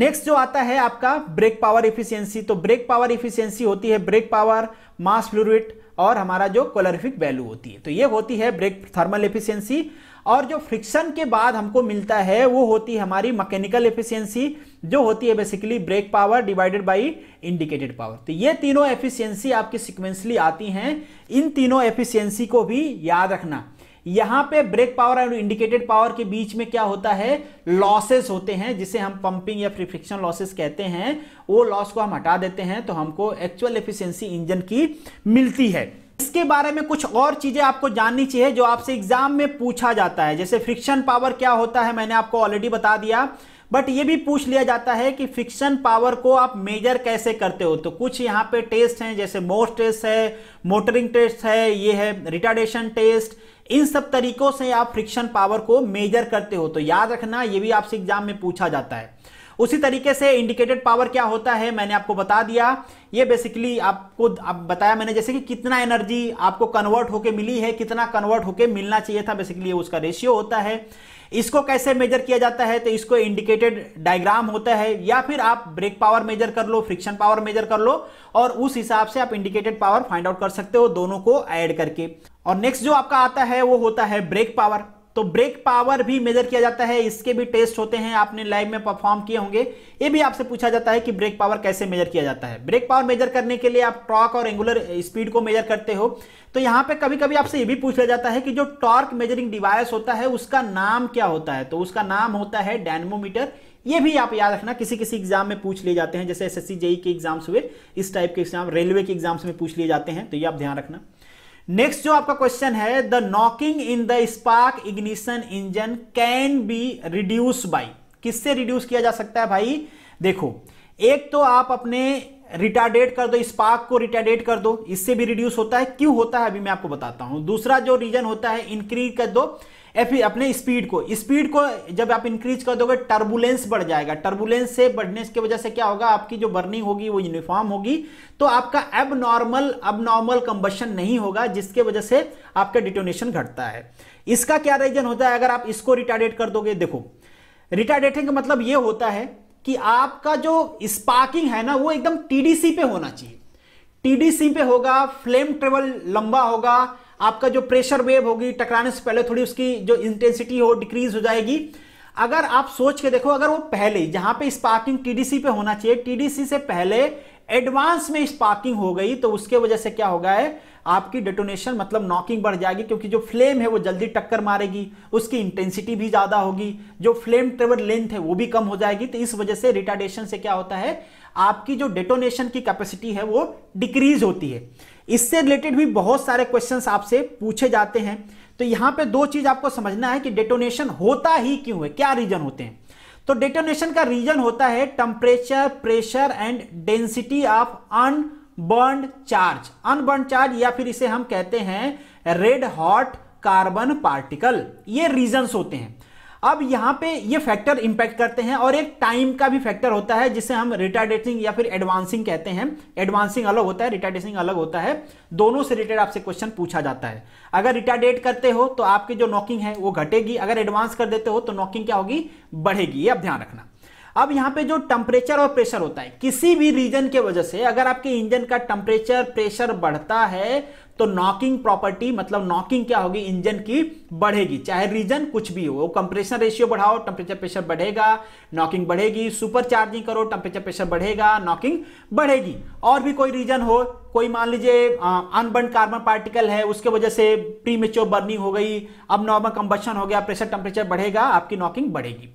नेक्स्ट जो आता है आपका ब्रेक पावर इफिशियंसी तो ब्रेक पावर इफिशियंसी होती है ब्रेक पावर मास फ्लूरिट और हमारा जो कोलरिफिक वैल्यू होती है तो ये होती है ब्रेक थर्मल एफिशिएंसी और जो फ्रिक्शन के बाद हमको मिलता है वो होती है हमारी मैकेनिकल एफिशिएंसी जो होती है basically brake power divided by indicated power तो ये तीनों एफिशिएंसी आपकी सिक्वेंसली आती हैं इन तीनों एफिशिएंसी को भी याद रखना यहां पे ब्रेक पावर और इंडिकेटेड पावर के बीच में क्या होता है लॉसेस होते हैं जिसे हम पंपिंग या फ्री फ्रिक्शन लॉसेस कहते हैं वो लॉस को हम हटा देते हैं तो हमको एक्चुअल एफिशिएंसी इंजन की मिलती है इसके बारे में कुछ और चीजें आपको जाननी चाहिए जो आपसे एग्जाम में पूछा जाता है जैसे फ्रिक्शन पावर क्या होता है मैंने आपको ऑलरेडी बता दिया बट ये भी पूछ लिया जाता है कि फ्रिक्शन पावर को आप मेजर कैसे करते हो तो कुछ यहाँ पे टेस्ट हैं जैसे मोस्ट टेस्ट है मोटरिंग टेस्ट है ये है रिटार्डेशन टेस्ट इन सब तरीकों से आप फ्रिक्शन पावर को मेजर करते हो तो याद रखना ये भी आपसे एग्जाम में पूछा जाता है उसी तरीके से इंडिकेटेड पावर क्या होता है मैंने आपको बता दिया ये बेसिकली आपको आप बताया मैंने जैसे कि कितना एनर्जी आपको कन्वर्ट होके मिली है कितना कन्वर्ट होके मिलना चाहिए था बेसिकली उसका रेशियो होता है इसको कैसे मेजर किया जाता है तो इसको इंडिकेटेड डायग्राम होता है या फिर आप ब्रेक पावर मेजर कर लो फ्रिक्शन पावर मेजर कर लो और उस हिसाब से आप इंडिकेटेड पावर फाइंड आउट कर सकते हो दोनों को ऐड करके और नेक्स्ट जो आपका आता है वो होता है ब्रेक पावर तो ब्रेक पावर भी मेजर किया जाता है इसके भी टेस्ट होते हैं आपने लाइव में परफॉर्म किए होंगे ये भी आपसे पूछा जाता है कि ब्रेक पावर कैसे मेजर किया जाता है ब्रेक पावर मेजर करने के लिए आप टॉर्क और एंगुलर स्पीड को मेजर करते हो तो यहाँ पे कभी कभी आपसे ये भी पूछा जाता है कि जो टॉर्क मेजरिंग डिवाइस होता है उसका नाम क्या होता है तो उसका नाम होता है डायनमोमीटर ये भी आप याद रखना किसी किसी एग्जाम में पूछ लिए जाते हैं जैसे एस एस e के एग्जाम्स हुए इस टाइप के एग्जाम रेलवे के एग्जाम्स में पूछ लिए जाते हैं तो ये आप ध्यान रखना नेक्स्ट जो आपका क्वेश्चन है the knocking in the spark ignition engine can be reduce by किससे रिड्यूस किया जा सकता है भाई देखो एक तो आप अपने रिटार्डेट कर दो स्पार्क को रिटार्डेट कर दो इससे भी रिड्यूस होता है क्यों होता है अभी मैं आपको बताता हूं दूसरा जो रीजन होता है इंक्रीज कर दो या फिर e अपने स्पीड को स्पीड को जब आप इंक्रीज कर दोगे टर्बुलेंस बढ़ जाएगा टर्बुलेंस से बढ़ने की वजह से क्या होगा आपकी जो बर्निंग होगी वो यूनिफॉर्म होगी तो आपका अब नॉर्मल अब नॉर्मल कंबशन नहीं होगा जिसके वजह से आपका डिटोनेशन घटता है इसका क्या रीजन होता है अगर आप इसको रिटार्डेट कर दोगे देखो रिटार्डेटिंग का मतलब ये होता है कि आपका जो स्पार्किंग है ना वो एकदम टीडीसी पे होना चाहिए टीडीसी पे होगा फ्लेम ट्रेवल लंबा होगा आपका जो प्रेशर वेव होगी टकराने से पहले थोड़ी उसकी जो इंटेंसिटी हो डिक्रीज हो जाएगी अगर आप सोच के देखो अगर वो पहले जहां पे स्पार्किंग टीडीसी पे होना चाहिए टीडीसी से पहले एडवांस में स्पार्किंग हो गई तो उसके वजह से क्या होगा है आपकी डेटोनेशन मतलब नॉकिंग बढ़ जाएगी क्योंकि जो फ्लेम है वो जल्दी टक्कर मारेगी उसकी इंटेंसिटी भी ज्यादा होगी जो फ्लेम ट्रेवल लेंथ है वो भी कम हो जाएगी तो इस वजह से रिटार्डेशन से क्या होता है आपकी जो डेटोनेशन की कैपेसिटी है वो डिक्रीज होती है इससे रिलेटेड भी बहुत सारे क्वेश्चन आपसे पूछे जाते हैं तो यहां पे दो चीज आपको समझना है कि डेटोनेशन होता ही क्यों है क्या रीजन होते हैं तो डेटोनेशन का रीजन होता है temperature pressure and density of unburn charge unburn charge या फिर इसे हम कहते हैं रेड हॉट कार्बन पार्टिकल ये रीजन होते हैं अब यहाँ पे ये फैक्टर इंपैक्ट करते हैं और एक टाइम का भी फैक्टर होता है जिसे हम रिटार्डेटिंग या फिर एडवांसिंग कहते हैं एडवांसिंग अलग होता है रिटार्डेटिंग अलग होता है दोनों से रिलेटेड आपसे क्वेश्चन पूछा जाता है अगर रिटार्डेट करते हो तो आपकी जो नॉकिंग है वो घटेगी अगर एडवांस कर देते हो तो नॉकिंग क्या होगी बढ़ेगी ये ध्यान रखना अब यहाँ पे जो टेम्परेचर और प्रेशर होता है किसी भी रीजन के वजह से अगर आपके इंजन का टेम्परेचर प्रेशर बढ़ता है तो नॉकिंग प्रॉपर्टी मतलब नॉकिंग क्या होगी इंजन की बढ़ेगी चाहे रीजन कुछ भी हो कंप्रेशन रेशियो बढ़ाओ टेम्परेचर प्रेशर बढ़ेगा नॉकिंग बढ़ेगी सुपर चार्जिंग करो टेम्परेचर प्रेशर बढ़ेगा नॉकिंग बढ़ेगी और भी कोई रीजन हो कोई मान लीजिए अनबर्न कार्बन पार्टिकल है उसके वजह से प्री मेच्योर बर्निंग हो गई अब नॉर्मल कंबशन हो गया प्रेशर टेम्परेचर बढ़ेगा आपकी नॉकिंग बढ़ेगी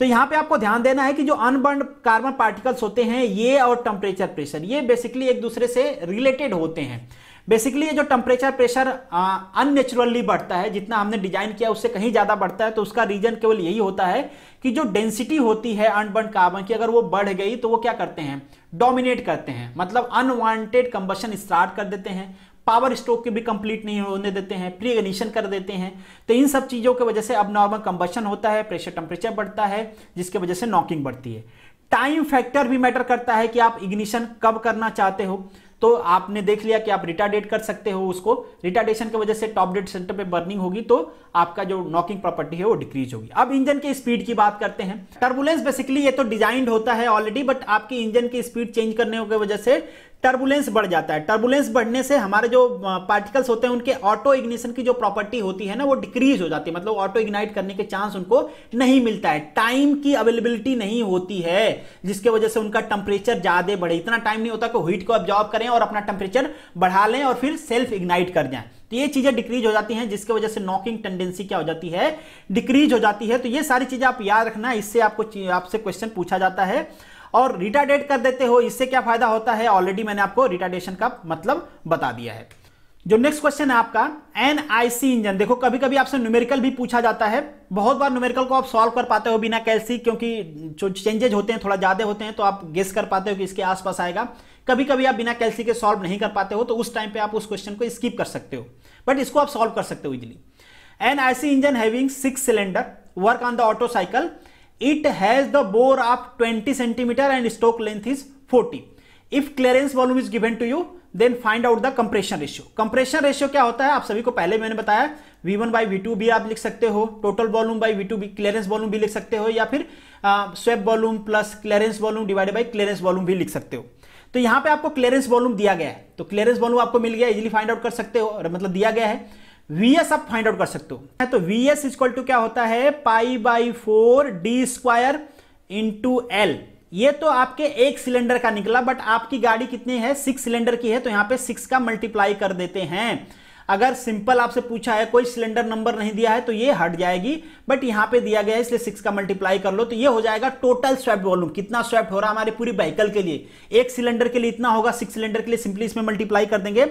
तो यहां पे आपको ध्यान देना है कि जो अनबर्न कार्बन पार्टिकल्स होते हैं ये और टेम्परेचर प्रेशर ये बेसिकली एक दूसरे से रिलेटेड होते हैं बेसिकली ये जो टेम्परेचर प्रेशर अननेचुरली बढ़ता है जितना हमने डिजाइन किया उससे कहीं ज़्यादा बढ़ता है तो उसका रीजन केवल यही होता है कि जो डेंसिटी होती है अनबर्न कार्बन की अगर वो बढ़ गई तो वो क्या करते हैं डोमिनेट करते हैं मतलब अनवांटेड कंबशन स्टार्ट कर देते हैं पावर स्ट्रोक के भी कंप्लीट नहीं होने देते हैं प्री एग्निशन कर देते हैं तो इन सब चीज़ों की वजह से अब नॉर्मल कंबशन होता है प्रेशर टेम्परेचर बढ़ता है जिसकी वजह से नॉकिंग बढ़ती है टाइम फैक्टर भी मैटर करता है कि आप इग्निशन कब करना चाहते हो तो आपने देख लिया कि आप रिटार्डेट कर सकते हो उसको रिटार्डेशन की वजह से टॉप डेट सेंटर पे बर्निंग होगी तो आपका जो नॉकिंग प्रॉपर्टी है वो डिक्रीज होगी अब इंजन के स्पीड की बात करते हैं टर्बुलेंस बेसिकली ये तो डिजाइंड होता है ऑलरेडी बट आपकी इंजन की स्पीड चेंज करने की वजह से टर्बुलेंस बढ़ जाता है टर्बुलेंस बढ़ने से हमारे जो पार्टिकल्स होते हैं उनके ऑटो इग्निशन की जो प्रॉपर्टी होती है ना वो डिक्रीज हो जाती है मतलब ऑटो इग्नाइट करने के चांस उनको नहीं मिलता है टाइम की अवेलेबिलिटी नहीं होती है जिसके वजह से उनका टेम्परेचर ज्यादा बढ़े इतना टाइम नहीं होता कि हीट को ऑब्जॉर्व करें और अपना टेम्परेचर बढ़ा लें और फिर सेल्फ इग्नाइट कर जाए तो ये चीजें डिक्रीज हो जाती हैं जिसकी वजह से नॉकिंग टेंडेंसी क्या हो जाती है डिक्रीज हो जाती है तो ये सारी चीजें आप याद रखना इससे आपको आपसे क्वेश्चन पूछा जाता है और रिटाडेट कर देते हो इससे क्या फायदा होता है ऑलरेडी मैंने आपको रिटाडेशन का मतलब बता दिया है जो नेक्स्ट क्वेश्चन है आपका एनआईसी इंजन देखो कभी कभी आपसे न्यूमेरिकल भी पूछा जाता है बहुत बार न्यूमेरिकल को आप सॉल्व कर पाते हो बिना कैलसी क्योंकि जो चेंजेज होते हैं थोड़ा ज्यादा होते हैं तो आप गेस कर पाते हो कि इसके आसपास आएगा कभी कभी आप बिना कैलसी के सॉल्व नहीं कर पाते हो तो उस टाइम पे आप उस क्वेश्चन को स्किप कर सकते हो बट इसको आप सॉल्व कर सकते हो easily an IC engine having six cylinder work on the Otto cycle it has the bore of twenty centimetre and stroke length is forty if clearance volume is given to you then find out the compression ratio compression ratio क्या होता है आप सभी को पहले मैंने बताया V1 one by we भी आप लिख सकते हो total volume by V two भी क्लियरेंस वॉल्यूम भी लिख सकते हो या फिर swept volume plus clearance volume divide by clearance volume भी लिख सकते हो तो यहां पे आपको क्लियरेंस वॉल्यूम दिया गया है तो क्लियरेंस वॉल्यूम आपको मिल गया इजिली फाइंड आउट कर सकते हो मतलब दिया गया है वीएस आप फाइंड आउट कर सकते हो तो वीएस इक्वल टू क्या होता है pi by four D square into L ये तो आपके एक सिलेंडर का निकला बट आपकी गाड़ी कितनी है सिक्स सिलेंडर की है तो यहां पे सिक्स का मल्टीप्लाई कर देते हैं अगर सिंपल आपसे पूछा है कोई सिलेंडर नंबर नहीं दिया है तो ये हट जाएगी बट यहां पे दिया गया है इसलिए सिक्स का मल्टीप्लाई कर लो तो ये हो जाएगा टोटल स्वैप वॉल्यूम कितना स्वैप हो रहा है हमारे पूरी व्हीकल के लिए एक सिलेंडर के लिए इतना होगा सिक्स सिलेंडर के लिए सिंपली इसमें मल्टीप्लाई कर देंगे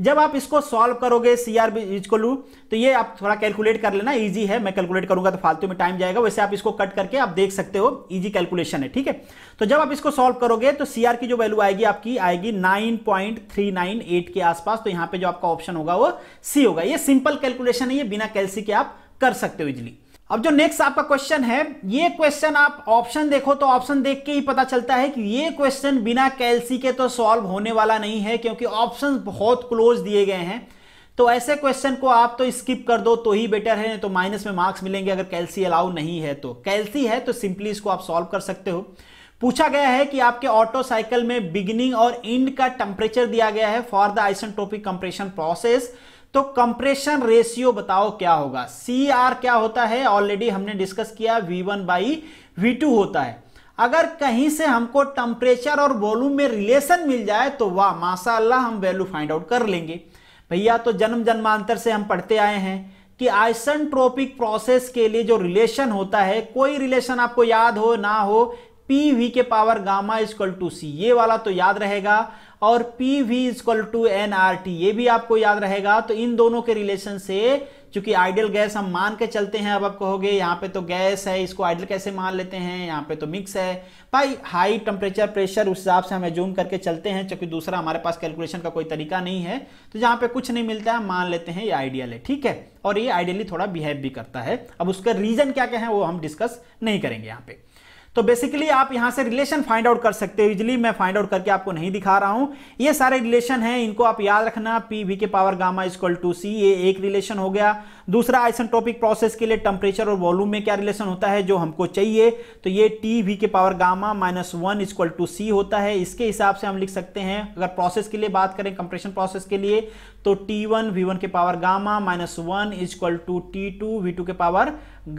जब आप इसको सॉल्व करोगे सी आर बी इज कोलू लू तो ये आप थोड़ा कैलकुलेट कर लेना ईजी है मैं कैलकुलेट करूंगा तो फालतू में टाइम जाएगा वैसे आप इसको कट करके आप देख सकते हो ईजी कैलकुलेशन है ठीक है तो जब आप इसको सॉल्व करोगे तो सी की जो वैल्यू आएगी आपकी आएगी nine point three nine eight के आसपास तो यहाँ पे जो आपका ऑप्शन होगा वो सी होगा ये सिंपल कैलकुलेशन है ये बिना कैलसी के आप कर सकते हो इजली अब जो नेक्स्ट आपका क्वेश्चन है ये क्वेश्चन आप ऑप्शन देखो तो ऑप्शन देख के ही पता चलता है कि ये क्वेश्चन बिना कैलसी के तो सॉल्व होने वाला नहीं है क्योंकि ऑप्शन बहुत क्लोज दिए गए हैं तो ऐसे क्वेश्चन को आप तो स्किप कर दो तो ही बेटर है तो माइनस में मार्क्स मिलेंगे अगर कैलसी अलाउ नहीं है तो कैलसी है तो सिंपली इसको आप सॉल्व कर सकते हो पूछा गया है कि आपके ऑटो साइकिल में बिगिनिंग और एंड का टेम्परेचर दिया गया है for the isentropic compression process तो कंप्रेशन रेशियो बताओ क्या होगा सी आर क्या होता है ऑलरेडी हमने डिस्कस किया V one by V two होता है अगर कहीं से हमको टेम्परेचर और वॉल्यूम में रिलेशन मिल जाए तो वाह माशाला हम वैल्यू फाइंड आउट कर लेंगे भैया तो जन्म जन्मांतर से हम पढ़ते आए हैं कि आइसनट्रोपिक प्रोसेस के लिए जो रिलेशन होता है कोई रिलेशन आपको याद हो ना हो पी वी के power gamma is equal to C ये वाला तो याद रहेगा और P V is equal to N R T ये भी आपको याद रहेगा तो इन दोनों के रिलेशन से चूंकि आइडियल गैस हम मान के चलते हैं अब आप कहोगे यहाँ पे तो गैस है इसको आइडियल कैसे मान लेते हैं यहाँ पे तो मिक्स है भाई हाई टेम्परेचर प्रेशर उस हिसाब से हम एज्यूम करके चलते हैं चूंकि दूसरा हमारे पास कैलकुलेशन का कोई तरीका नहीं है तो जहाँ पे कुछ नहीं मिलता है मान लेते हैं ये आइडियल है ठीक है और ये आइडियली थोड़ा बिहेव भी करता है अब उसका रीजन क्या क्या है वो हम डिस्कस नहीं करेंगे यहाँ पे तो बेसिकली आप यहां से रिलेशन फाइंड आउट कर सकते हो इजिली मैं फाइंड आउट करके आपको नहीं दिखा रहा हूं ये सारे रिलेशन हैं इनको आप याद रखना पी वी के power gamma is equal to C ये एक रिलेशन हो गया दूसरा टॉपिक प्रोसेस के लिए टेम्परेचर और वॉल्यूम में क्या रिलेशन होता है जो हमको चाहिए तो ये टी वी के power gamma minus one is equal to C होता है इसके हिसाब से हम लिख सकते हैं अगर प्रोसेस के लिए बात करें कंप्रेशन प्रोसेस के लिए तो टी वन वी वन के power gamma minus one is equal to T two V two के पावर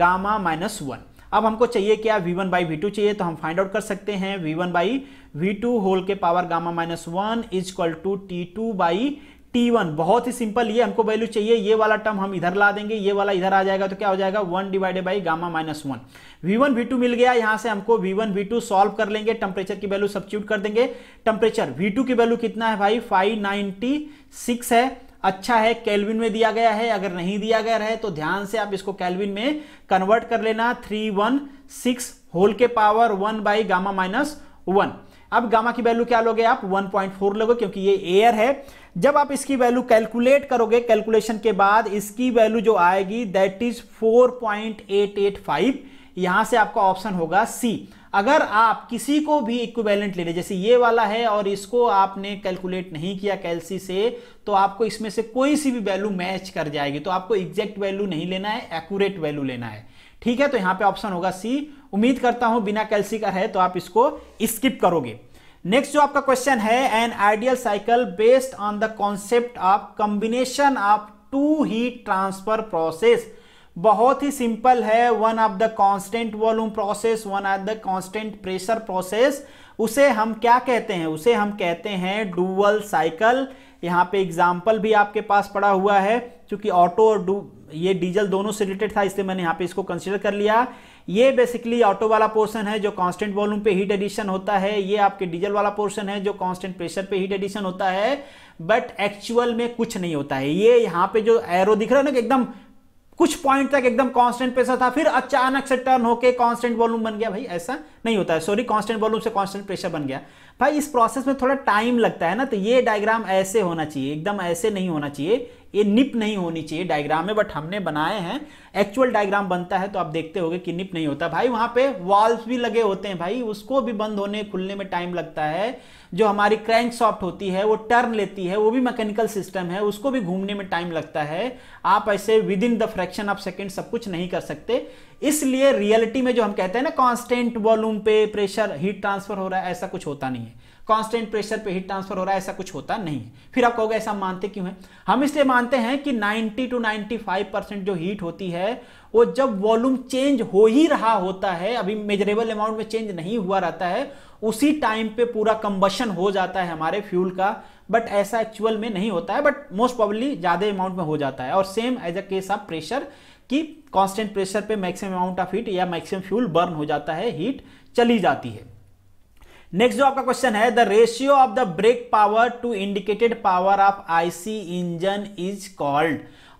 गामा माइनस वन अब हमको चाहिए क्या V one by V two चाहिए तो हम फाइंड आउट कर सकते हैं V one by V two whole के power gamma minus one is equal to T two by T one बहुत ही सिंपल ये हमको वैल्यू चाहिए ये वाला टर्म हम इधर ला देंगे ये वाला इधर आ जाएगा तो क्या हो जाएगा one divided by gamma minus one V one V two मिल गया यहाँ से हमको V one V two solve कर लेंगे टेम्परेचर की वैल्यू सब्सिट्यूट कर देंगे टेम्परेचर वी टू की वैल्यू कितना है भाई फाइव नाइनटी सिक्स है अच्छा है कैलविन में दिया गया है अगर नहीं दिया गया है तो ध्यान से आप इसको कैलविन में कन्वर्ट कर लेना थ्री वन सिक्स होल के power one by gamma minus one अब गामा की वैल्यू क्या लोगे आप 1.4 लोगे क्योंकि ये एयर है जब आप इसकी वैल्यू कैलकुलेट करोगे कैलकुलेशन के बाद इसकी वैल्यू जो आएगी दैट इज फोर यहां से आपका ऑप्शन होगा सी अगर आप किसी को भी इक्विवेलेंट ले लें जैसे ये वाला है और इसको आपने कैलकुलेट नहीं किया कैलसी से तो आपको इसमें से कोई सी भी वैल्यू मैच कर जाएगी तो आपको एग्जैक्ट वैल्यू नहीं लेना है एक्यूरेट वैल्यू लेना है ठीक है तो यहां पे ऑप्शन होगा सी उम्मीद करता हूं बिना कैलसी का है तो आप इसको स्किप करोगे नेक्स्ट जो आपका क्वेश्चन है an ideal cycle based on the concept of combination of two heat transfer process बहुत ही सिंपल है one of the constant volume process one of the constant pressure process उसे हम क्या कहते हैं उसे हम कहते हैं डुअल साइकिल यहाँ पे एग्जाम्पल भी आपके पास पड़ा हुआ है क्योंकि ऑटो और डू ये डीजल दोनों से रिलेटेड था इसलिए मैंने यहाँ पे इसको कंसिडर कर लिया ये बेसिकली ऑटो वाला पोर्शन है जो कांस्टेंट वॉल्यूम पे हीट एडिशन होता है ये आपके डीजल वाला पोर्शन है जो कांस्टेंट प्रेशर पे हीट एडिशन होता है बट एक्चुअल में कुछ नहीं होता है ये यहाँ पे जो एरो दिख रहा है ना कि एकदम कुछ पॉइंट तक एकदम कांस्टेंट प्रेशर था फिर अचानक से टर्न होके कांस्टेंट वॉल्यूम बन गया भाई ऐसा नहीं होता है सॉरी कांस्टेंट वॉल्यूम से कांस्टेंट प्रेशर बन गया भाई इस प्रोसेस में थोड़ा टाइम लगता है ना तो ये डायग्राम ऐसे होना चाहिए एकदम ऐसे नहीं होना चाहिए ये निप नहीं होनी चाहिए डायग्राम में बट हमने बनाए हैं एक्चुअल डायग्राम बनता है तो आप देखते होगे कि निप नहीं होता भाई वहां पे वॉल्स भी लगे होते हैं भाई उसको भी बंद होने खुलने में टाइम लगता है जो हमारी क्रैंक सॉफ्ट होती है वो टर्न लेती है वो भी मैकेनिकल सिस्टम है उसको भी घूमने में टाइम लगता है आप ऐसे within the fraction of second सब कुछ नहीं कर सकते इसलिए रियलिटी में जो हम कहते हैं ना कॉन्स्टेंट वॉल्यूम पे प्रेशर हीट ट्रांसफर हो रहा है ऐसा कुछ होता नहीं है कांस्टेंट प्रेशर पे हीट ट्रांसफर हो रहा है ऐसा कुछ होता नहीं है फिर आप कहोगे ऐसा मानते क्यों है हम इसलिए मानते हैं कि 90 टू 95 परसेंट जो हीट होती है वो जब वॉल्यूम चेंज हो ही रहा होता है अभी मेजरेबल अमाउंट में चेंज नहीं हुआ रहता है उसी टाइम पे पूरा कंबशन हो जाता है हमारे फ्यूल का बट ऐसा एक्चुअल में नहीं होता है बट मोस्ट प्रॉब्ली ज़्यादा अमाउंट में हो जाता है और same as a case of pressure कि कांस्टेंट प्रेशर पे मैक्सिमम अमाउंट ऑफ हीट या मैक्सिमम फ्यूल बर्न हो जाता है हीट चली जाती है नेक्स्ट जो आपका क्वेश्चन है the ratio of the brake power to indicated power of IC engine is called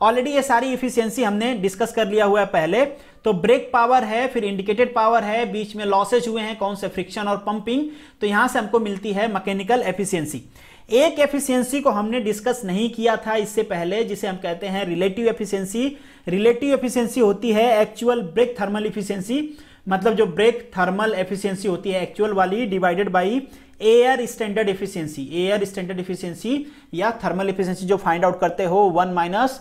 already ये सारी इफिशियंसी हमने डिस्कस कर लिया हुआ है पहले तो ब्रेक पावर है फिर इंडिकेटेड पावर है बीच में लॉसेज हुए हैं कौन से फ्रिक्शन और पंपिंग तो यहां से हमको मिलती है मैकेनिकल एफिशियंसी एक एफिशिएंसी को हमने डिस्कस नहीं किया था इससे पहले जिसे हम कहते हैं रिलेटिव एफिशिएंसी रिलेटिव एफिशिएंसी होती है एक्चुअल ब्रेक थर्मल एफिशिएंसी मतलब जो ब्रेक थर्मल एफिशिएंसी होती है एक्चुअल वाली divided by air standard efficiency air standard efficiency या थर्मल एफिशिएंसी जो फाइंड आउट करते हो वन माइनस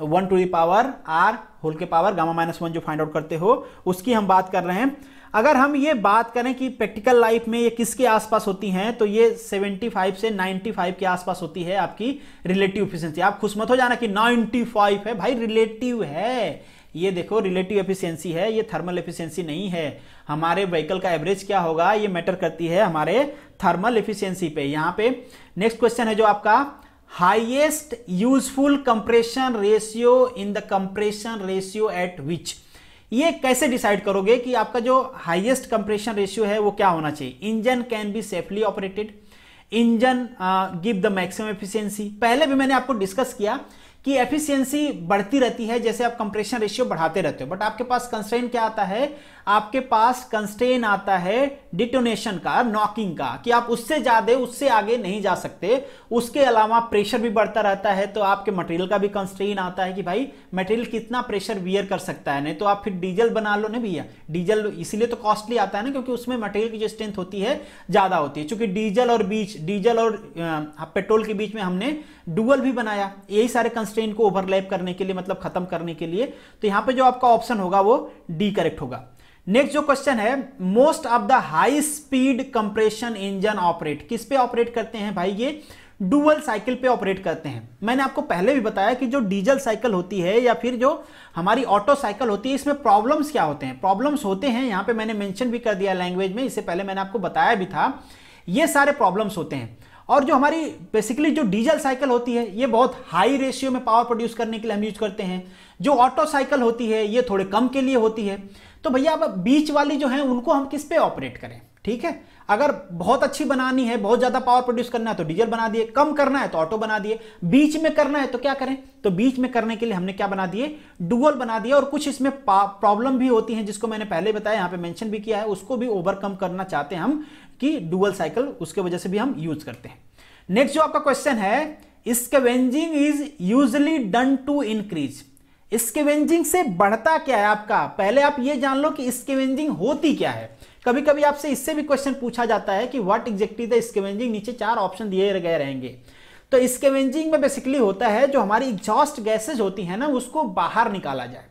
वन टू दावर आर होल के पावर गामा माइनस वन जो फाइंड आउट करते हो उसकी हम बात कर रहे हैं अगर हम ये बात करें कि प्रैक्टिकल लाइफ में ये किसके आसपास होती हैं तो ये 75 से 95 के आसपास होती है आपकी रिलेटिव इफिशियंसी आप खुश मत हो जाना कि 95 है भाई रिलेटिव है ये देखो रिलेटिव एफिशिएंसी है ये थर्मल एफिशिएंसी नहीं है हमारे व्हीकल का एवरेज क्या होगा ये मैटर करती है हमारे थर्मल एफिशिएंसी पे यहाँ पे नेक्स्ट क्वेश्चन है जो आपका highest useful compression ratio in the compression ratio at which ये कैसे डिसाइड करोगे कि आपका जो हाइएस्ट कंप्रेशन रेशियो है वो क्या होना चाहिए engine can be safely operated engine give the maximum efficiency पहले भी मैंने आपको डिस्कस किया कि एफिशिएंसी बढ़ती रहती है जैसे आप कंप्रेशन रेशियो बढ़ाते रहते हो बट आपके पास कंस्ट्रेंट क्या आता है आपके पास कंस्टेन आता है डिटोनेशन का नॉकिंग का कि आप उससे ज्यादा उससे आगे नहीं जा सकते उसके अलावा प्रेशर भी बढ़ता रहता है तो आपके मटेरियल का भी कंस्टेन आता है कि भाई मटेरियल कितना प्रेशर वियर कर सकता है नहीं तो आप फिर डीजल बना लो ना भैया डीजल इसीलिए तो कॉस्टली आता है ना क्योंकि उसमें मटेरियल की जो स्ट्रेंथ होती है ज्यादा होती है चूंकि डीजल और बीच डीजल और पेट्रोल के बीच में हमने डुअल भी बनाया यही सारे कंस्टेंट को ओवरलैप करने के लिए मतलब खत्म करने के लिए तो यहां पर जो आपका ऑप्शन होगा वो डी करेक्ट होगा नेक्स्ट जो क्वेश्चन है most of the high speed compression engine operate किस पे ऑपरेट करते हैं भाई ये डुअल साइकिल पे ऑपरेट करते हैं मैंने आपको पहले भी बताया कि जो डीजल साइकिल होती है या फिर जो हमारी ऑटो साइकिल होती है इसमें प्रॉब्लम्स क्या होते हैं प्रॉब्लम्स होते हैं यहाँ पे मैंने मेंशन भी कर दिया लैंग्वेज में इससे पहले मैंने आपको बताया भी था ये सारे प्रॉब्लम्स होते हैं और जो हमारी बेसिकली जो डीजल साइकिल होती है ये बहुत हाई रेशियो में पावर प्रोड्यूस करने के लिए हम यूज करते हैं जो ऑटो साइकिल होती है ये थोड़े कम के लिए होती है तो भैया अब बीच वाली जो है उनको हम किस पे ऑपरेट करें ठीक है अगर बहुत अच्छी बनानी है बहुत ज्यादा पावर प्रोड्यूस करना है तो डीजल बना दिए कम करना है तो ऑटो बना दिए बीच में करना है तो क्या करें तो बीच में करने के लिए हमने क्या बना दिए डुअल बना दिया और कुछ इसमें प्रॉब्लम भी होती है जिसको मैंने पहले बताया यहां पे मेंशन भी किया है उसको भी ओवरकम करना चाहते हैं हम कि डुअल साइकिल उसके वजह से भी हम यूज करते हैं नेक्स्ट जो आपका क्वेश्चन है scavenging is usually done to increase scavenging से बढ़ता क्या है आपका पहले आप ये जान लो कि स्केवेंजिंग होती क्या है कभी कभी आपसे इससे भी क्वेश्चन पूछा जाता है कि व्हाट एग्जैक्टली द स्केवेंजिंग नीचे चार ऑप्शन दिए गए रहेंगे तो स्केवेंजिंग में बेसिकली होता है जो हमारी एग्जॉस्ट गैसेज होती है ना उसको बाहर निकाला जाए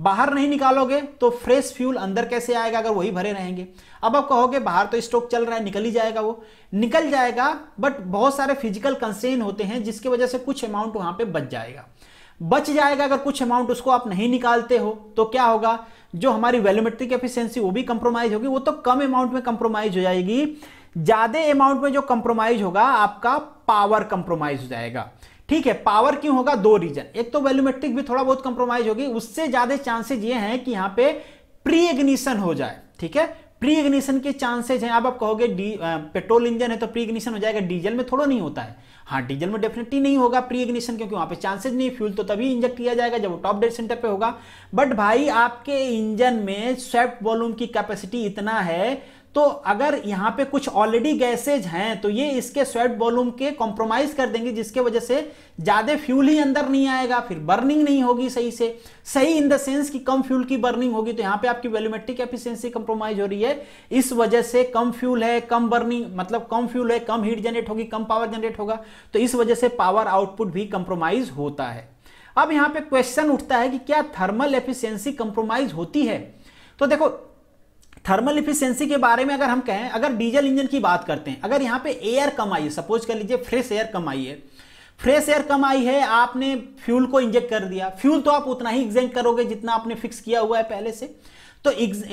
बाहर नहीं निकालोगे तो फ्रेश फ्यूल अंदर कैसे आएगा अगर वही भरे रहेंगे अब आप कहोगे बाहर तो स्टोक चल रहा है निकल ही जाएगा वो निकल जाएगा बट बहुत सारे फिजिकल कंसेन होते हैं जिसकी वजह से कुछ अमाउंट वहां पे बच जाएगा बच जाएगा अगर कुछ अमाउंट उसको आप नहीं निकालते हो तो क्या होगा जो हमारी वैल्यूमेट्रिक एफिशिएंसी वो भी कंप्रोमाइज होगी वो तो कम अमाउंट में कंप्रोमाइज हो जाएगी ज्यादा अमाउंट में जो कंप्रोमाइज होगा आपका पावर कंप्रोमाइज हो जाएगा ठीक है पावर क्यों होगा दो रीजन एक तो वैल्यूमेट्रिक भी थोड़ा बहुत कंप्रोमाइज होगी उससे ज्यादा चांसेज ये है कि यहां पर प्री इग्निशन हो जाए ठीक है प्री इग्निशन के चांसेज हैं आप, आप कहोगे पेट्रोल इंजन है तो प्री इग्निशन हो जाएगा डीजल में थोड़ा नहीं होता है हाँ डीजल में डेफिनेटली नहीं होगा प्री इग्निशन क्योंकि वहां पे चांसेस नहीं फ्यूल तो तभी इंजेक्ट किया जाएगा जब वो टॉप डेड सेंटर पे होगा बट भाई आपके इंजन में स्वेप्ट वॉल्यूम की कैपेसिटी इतना है तो अगर यहां पे कुछ ऑलरेडी गैसेज हैं तो ये इसके स्वेट वॉल्यूम के कॉम्प्रोमाइज कर देंगे जिसके वजह से ज़्यादा फ्यूल ही अंदर नहीं आएगा फिर बर्निंग नहीं होगी सही से सही इन द सेंस कि कम फ्यूल की बर्निंग होगी तो यहां पे आपकी वैल्यूमेट्रिक एफिशिएंसी कॉम्प्रोमाइज हो रही है इस वजह से कम फ्यूल है कम बर्निंग मतलब कम फ्यूल है कम हीट जनरेट होगी कम पावर जनरेट होगा तो इस वजह से पावर आउटपुट भी कंप्रोमाइज होता है अब यहां पर क्वेश्चन उठता है कि क्या थर्मल एफिशियंसी कंप्रोमाइज होती है तो देखो थर्मल इफिशियंसी के बारे में अगर हम कहें अगर डीजल इंजन की बात करते हैं अगर यहाँ पे एयर कम आई है सपोज कर लीजिए फ्रेश एयर कम आई है फ्रेश एयर कम आई है आपने फ्यूल को इंजेक्ट कर दिया फ्यूल तो आप उतना ही एग्जेंट करोगे जितना आपने फिक्स किया हुआ है पहले से तो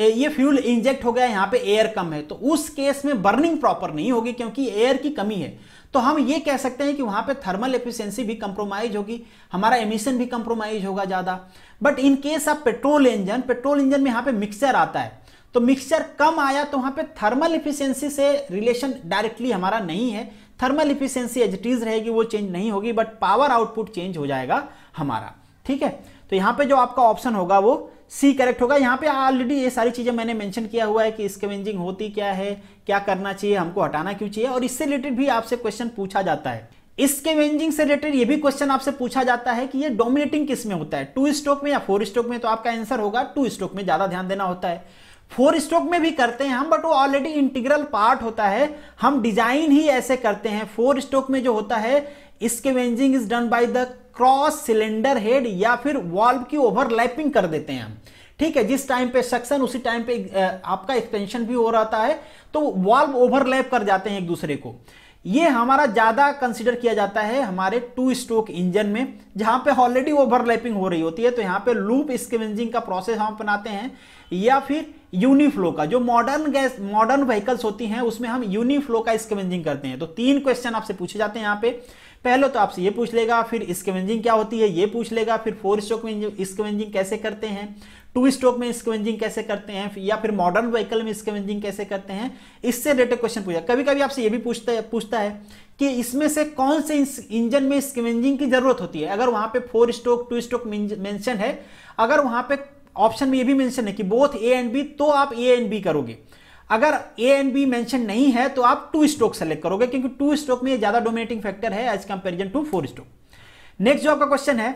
ये फ्यूल इंजेक्ट हो गया यहाँ पे एयर कम है तो उस केस में बर्निंग प्रॉपर नहीं होगी क्योंकि एयर की कमी है तो हम ये कह सकते हैं कि वहां पे थर्मल एफिशिएंसी भी कंप्रोमाइज होगी हमारा एमिशन भी कंप्रोमाइज होगा ज्यादा but in case of petrol engine petrol engine में यहाँ पे मिक्सचर आता है तो मिक्सचर कम आया तो वहां पे थर्मल इफिशियंसी से रिलेशन डायरेक्टली हमारा नहीं है थर्मल इफिशियंसी इज रहेगी वो चेंज नहीं होगी बट पावर आउटपुट चेंज हो जाएगा हमारा ठीक है तो यहां पे जो आपका ऑप्शन होगा वो सी करेक्ट होगा यहां पे ऑलरेडी ये सारी चीज़ें मैंने मेंशन किया हुआ है कि स्केवेंजिंग होती क्या है क्या करना चाहिए हमको हटाना क्यों चाहिए और इससे रिलेटेड भी आपसे क्वेश्चन पूछा जाता है स्केवेंजिंग से रिलेटेड ये भी क्वेश्चन आपसे पूछा जाता है कि ये डोमिनेटिंग किस में होता है टू स्ट्रोक में या फोर स्ट्रोक में तो आपका आंसर होगा टू स्ट्रोक में ज्यादा ध्यान देना होता है फोर स्ट्रोक में भी करते हैं हम बट वो ऑलरेडी इंटीग्रल पार्ट होता है हम डिजाइन ही ऐसे करते हैं फोर स्ट्रोक में जो होता है वेंजिंग is done by the cross cylinder head या फिर वॉल्व की ओवरलैपिंग कर देते हैं हम ठीक है जिस टाइम पे सक्शन उसी टाइम पे आपका एक्सटेंशन भी हो रहा है तो वॉल्व ओवरलैप कर जाते हैं एक दूसरे को ये हमारा ज्यादा कंसिडर किया जाता है हमारे टू स्ट्रोक इंजन में जहां पे ऑलरेडी ओवरलैपिंग हो रही होती है तो यहां पे लूप स्केवेंजिंग का प्रोसेस हम अपनाते हैं या फिर यूनिफ्लो का जो मॉडर्न गैस मॉडर्न व्हीकल्स होती हैं उसमें हम यूनिफ्लो का स्केवेंजिंग करते हैं तो तीन क्वेश्चन आपसे पूछे जाते हैं यहाँ पे पहले तो आपसे ये पूछ लेगा फिर स्केवेंजिंग क्या होती है ये पूछ लेगा फिर फोर स्ट्रोक में स्केवेंजिंग कैसे करते हैं टू स्ट्रोक में स्केवेंजिंग कैसे करते हैं या फिर मॉडर्न व्हीकल में स्केवेंजिंग कैसे करते हैं इससे रिलेटेड क्वेश्चन पूछा कभी कभी आपसे ये भी पूछता है पूछता है कि इसमें से कौन से इंजन में स्केवेंजिंग की जरूरत होती है अगर वहां पे four stroke two stroke mention है अगर वहां पे ऑप्शन में ये भी मेंशन है कि बोथ ए एंड बी तो आप ए एंड बी करोगे अगर ए एंड बी मेंशन नहीं है तो आप टू स्ट्रोक सेलेक्ट करोगे क्योंकि टू स्ट्रोक में ज्यादा डोमिनेटिंग फैक्टर है as comparison to four stroke next जो आपका क्वेश्चन है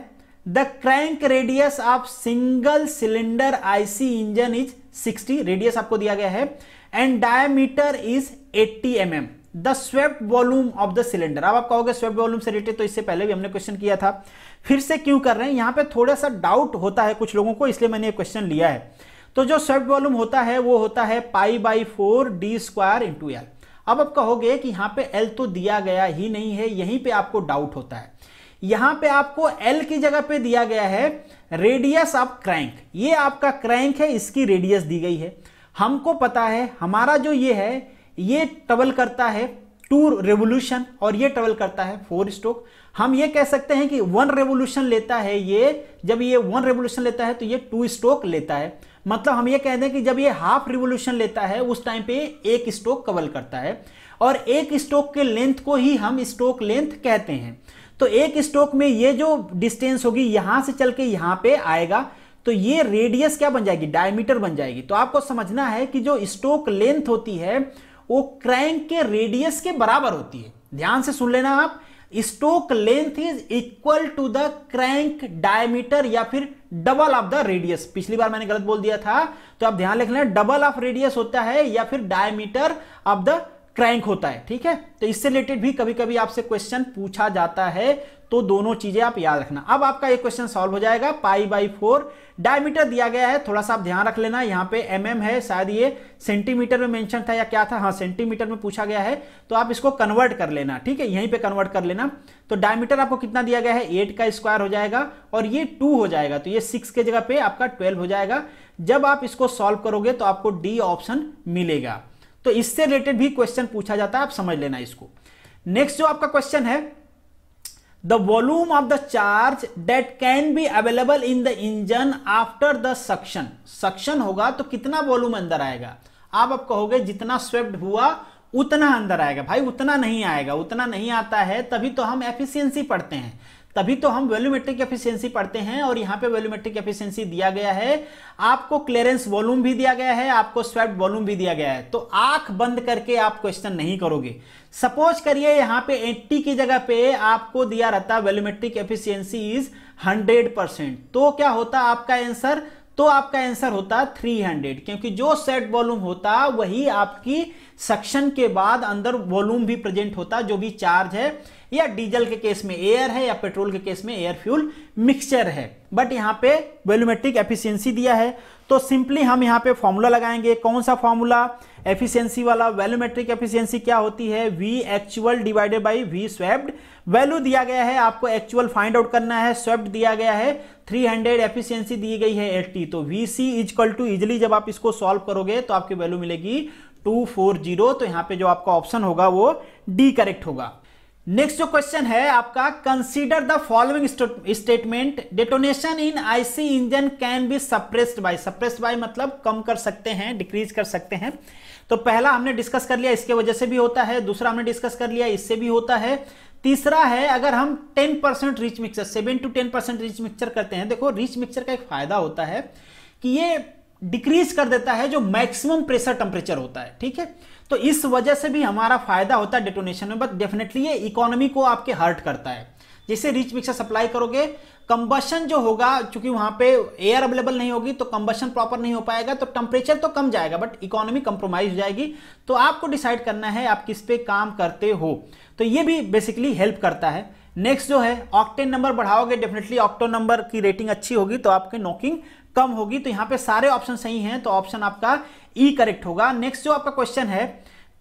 the crank radius of single cylinder IC engine is 60 radius आपको दिया गया है and diameter is 80 m mm. The swept volume of the cylinder अब आप कहोगे स्वेप्ट वॉल्यूम से रिलेटेड तो इससे पहले भी हमने क्वेश्चन किया था फिर से क्यों कर रहे हैं यहां पे थोड़ा सा डाउट होता है कुछ लोगों को इसलिए मैंने ये क्वेश्चन लिया है तो जो स्वेप्ट वॉल्यूम होता है वो होता है pi by four D square into L अब आप कहोगे कि यहां पे एल तो दिया गया ही नहीं है यहीं पे आपको डाउट होता है यहां पे आपको एल की जगह पे दिया गया है रेडियस ऑफ क्रैंक ये आपका क्रैंक है इसकी रेडियस दी गई है हमको पता है हमारा जो ये है ये ट्रबल करता है टू रेवोल्यूशन और ये ट्रवल करता है फोर स्ट्रोक हम ये कह सकते हैं कि वन रेवोल्यूशन लेता है ये जब ये वन रेवोल्यूशन लेता है तो ये टू स्ट्रोक लेता है मतलब हम ये कह दें कि जब ये हाफ रिवोल्यूशन लेता है उस टाइम पे एक स्ट्रोक कवल करता है और एक स्ट्रोक के लेंथ को ही हम स्ट्रोक लेंथ कहते हैं तो एक स्ट्रोक में ये जो डिस्टेंस होगी यहां से चल के यहां पे आएगा तो ये रेडियस क्या बन जाएगी डायमीटर बन जाएगी तो आपको समझना है कि जो स्ट्रोक लेंथ होती है वो क्रैंक के रेडियस के बराबर होती है ध्यान से सुन लेना आप stroke length is equal to the crank diameter या फिर डबल ऑफ द रेडियस पिछली बार मैंने गलत बोल दिया था तो आप ध्यान रख लेना डबल ऑफ रेडियस होता है या फिर डायमीटर ऑफ द क्रैंक होता है ठीक है तो इससे रिलेटेड भी कभी कभी आपसे क्वेश्चन पूछा जाता है तो दोनों चीजें आप याद रखना अब आपका ये क्वेश्चन सॉल्व हो जाएगा पाई बाई फोर डायमीटर दिया गया है थोड़ा सा आप ध्यान रख लेना यहाँ पे एम mm है शायद ये सेंटीमीटर में मेंशन था या क्या था हाँ सेंटीमीटर में पूछा गया है तो आप इसको कन्वर्ट कर लेना ठीक है यहीं पे कन्वर्ट कर लेना तो डायमीटर आपको कितना दिया गया है एट का स्क्वायर हो जाएगा और ये टू हो जाएगा तो ये सिक्स के जगह पे आपका ट्वेल्व हो जाएगा जब आप इसको सॉल्व करोगे तो आपको डी ऑप्शन मिलेगा तो इससे रिलेटेड भी क्वेश्चन पूछा जाता है आप समझ लेना इसको नेक्स्ट जो आपका क्वेश्चन है the volume of the charge that can be available in the engine after the suction suction होगा तो कितना वॉल्यूम अंदर आएगा आप अब कहोगे जितना स्वेप्ड हुआ उतना अंदर आएगा भाई उतना नहीं आएगा उतना नहीं आता है तभी तो हम एफिशिएंसी पढ़ते हैं तभी तो हम वॉल्यूमेट्रिक एफिशिएंसी पढ़ते हैं और यहां पे वॉल्यूमेट्रिक एफिशिएंसी दिया गया है आपको क्लियरेंस वॉल्यूम भी दिया गया है आपको स्वेप वॉल्यूम भी दिया गया है तो आंख बंद करके आप क्वेश्चन नहीं करोगे सपोज करिए यहां पे 80 की जगह पे आपको दिया रहता वेल्यूमेट्रिक एफिशियंसी इज हंड्रेड तो क्या होता आपका एंसर तो आपका आंसर होता 300 क्योंकि जो सेट वॉल्यूम होता वही आपकी सक्शन के बाद अंदर वॉल्यूम भी प्रेजेंट होता जो भी चार्ज है या डीजल के केस में एयर है या पेट्रोल के केस में एयर फ्यूल मिक्सचर है बट यहाँ पे वॉल्यूमेट्रिक एफिशिएंसी दिया है तो सिंपली हम यहाँ पे फॉर्मूला लगाएंगे कौन सा फॉर्मूला एफिशिएंसी वाला वैल्यूमेट्रिक एफिशिएंसी क्या होती है V actual divided by V swept value दिया गया है आपको एक्चुअल फाइंड आउट करना है स्वेप्ड दिया गया है 300 एफिशिएंसी दी गई है 80 तो V C is equal to easily जब आप इसको सॉल्व करोगे तो आपकी वैल्यू मिलेगी टू फोर जीरो तो यहां पे जो आपका ऑप्शन होगा वो डी करेक्ट होगा नेक्स्ट जो क्वेश्चन है आपका consider the following statement detonation in IC engine can be suppressed by suppressed by मतलब कम कर सकते हैं डिक्रीज कर सकते हैं तो पहला हमने डिस्कस कर लिया इसके वजह से भी होता है दूसरा हमने डिस्कस कर लिया इससे भी होता है तीसरा है अगर हम 10 percent rich mixture seven to ten percent rich mixture करते हैं देखो रिच मिक्सर का एक फायदा होता है कि ये डिक्रीज कर देता है जो मैक्सिमम प्रेशर टेम्परेचर होता है ठीक है तो इस वजह से भी हमारा फायदा होता है डिटोनेशन में बट डेफिनेटली ये इकोनॉमी को आपके हर्ट करता है जैसे रिच मिक्सर सप्लाई करोगे कंबशन जो होगा चूंकि वहां पे एयर अवेलेबल नहीं होगी तो कंबशन प्रॉपर नहीं हो पाएगा तो टेम्परेचर तो कम जाएगा बट इकोनॉमी कंप्रोमाइज हो जाएगी तो आपको डिसाइड करना है आप किस पे काम करते हो तो ये भी बेसिकली हेल्प करता है नेक्स्ट जो है ऑक्टेन नंबर बढ़ाओगे डेफिनेटली ऑक्टो नंबर की रेटिंग अच्छी होगी तो आपकी नॉकिंग कम होगी तो यहां पे सारे ऑप्शन सही हैं तो ऑप्शन आपका ई e करेक्ट होगा नेक्स्ट जो आपका क्वेश्चन है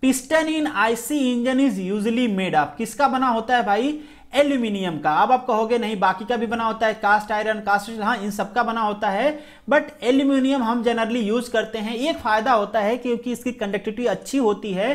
piston in IC engine is usually made up किसका बना होता है भाई एल्यूमिनियम का अब आप कहोगे नहीं बाकी का भी बना होता है कास्ट आयरन कास्ट हाँ इन सब का बना होता है बट एल्यूमिनियम हम जनरली यूज करते हैं एक फायदा होता है क्योंकि इसकी कंडक्टिविटी अच्छी होती है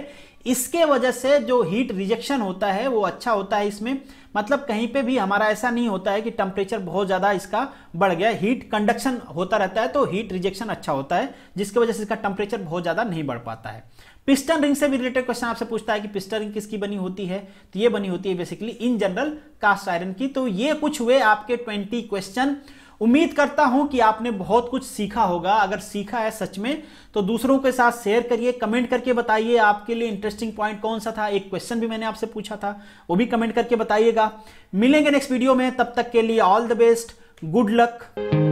इसके वजह से जो हीट रिजेक्शन होता है वो अच्छा होता है इसमें मतलब कहीं पे भी हमारा ऐसा नहीं होता है कि टेम्परेचर बहुत ज़्यादा इसका बढ़ गया हीट कंडक्शन होता रहता है तो हीट रिजेक्शन अच्छा होता है जिसकी वजह से इसका टेम्परेचर बहुत ज़्यादा नहीं बढ़ पाता है पिस्टन रिंग से भी रिलेटेड क्वेश्चन आपसे पूछता है कि पिस्टन रिंग किसकी बनी होती है तो ये बनी होती है basically in general cast iron की तो ये कुछ हुए आपके ट्वेंटी क्वेश्चन उम्मीद करता हूं कि आपने बहुत कुछ सीखा होगा अगर सीखा है सच में तो दूसरों के साथ शेयर करिए कमेंट करके बताइए आपके लिए इंटरेस्टिंग पॉइंट कौन सा था एक क्वेश्चन भी मैंने आपसे पूछा था वो भी कमेंट करके बताइएगा मिलेंगे नेक्स्ट वीडियो में तब तक के लिए all the best good luck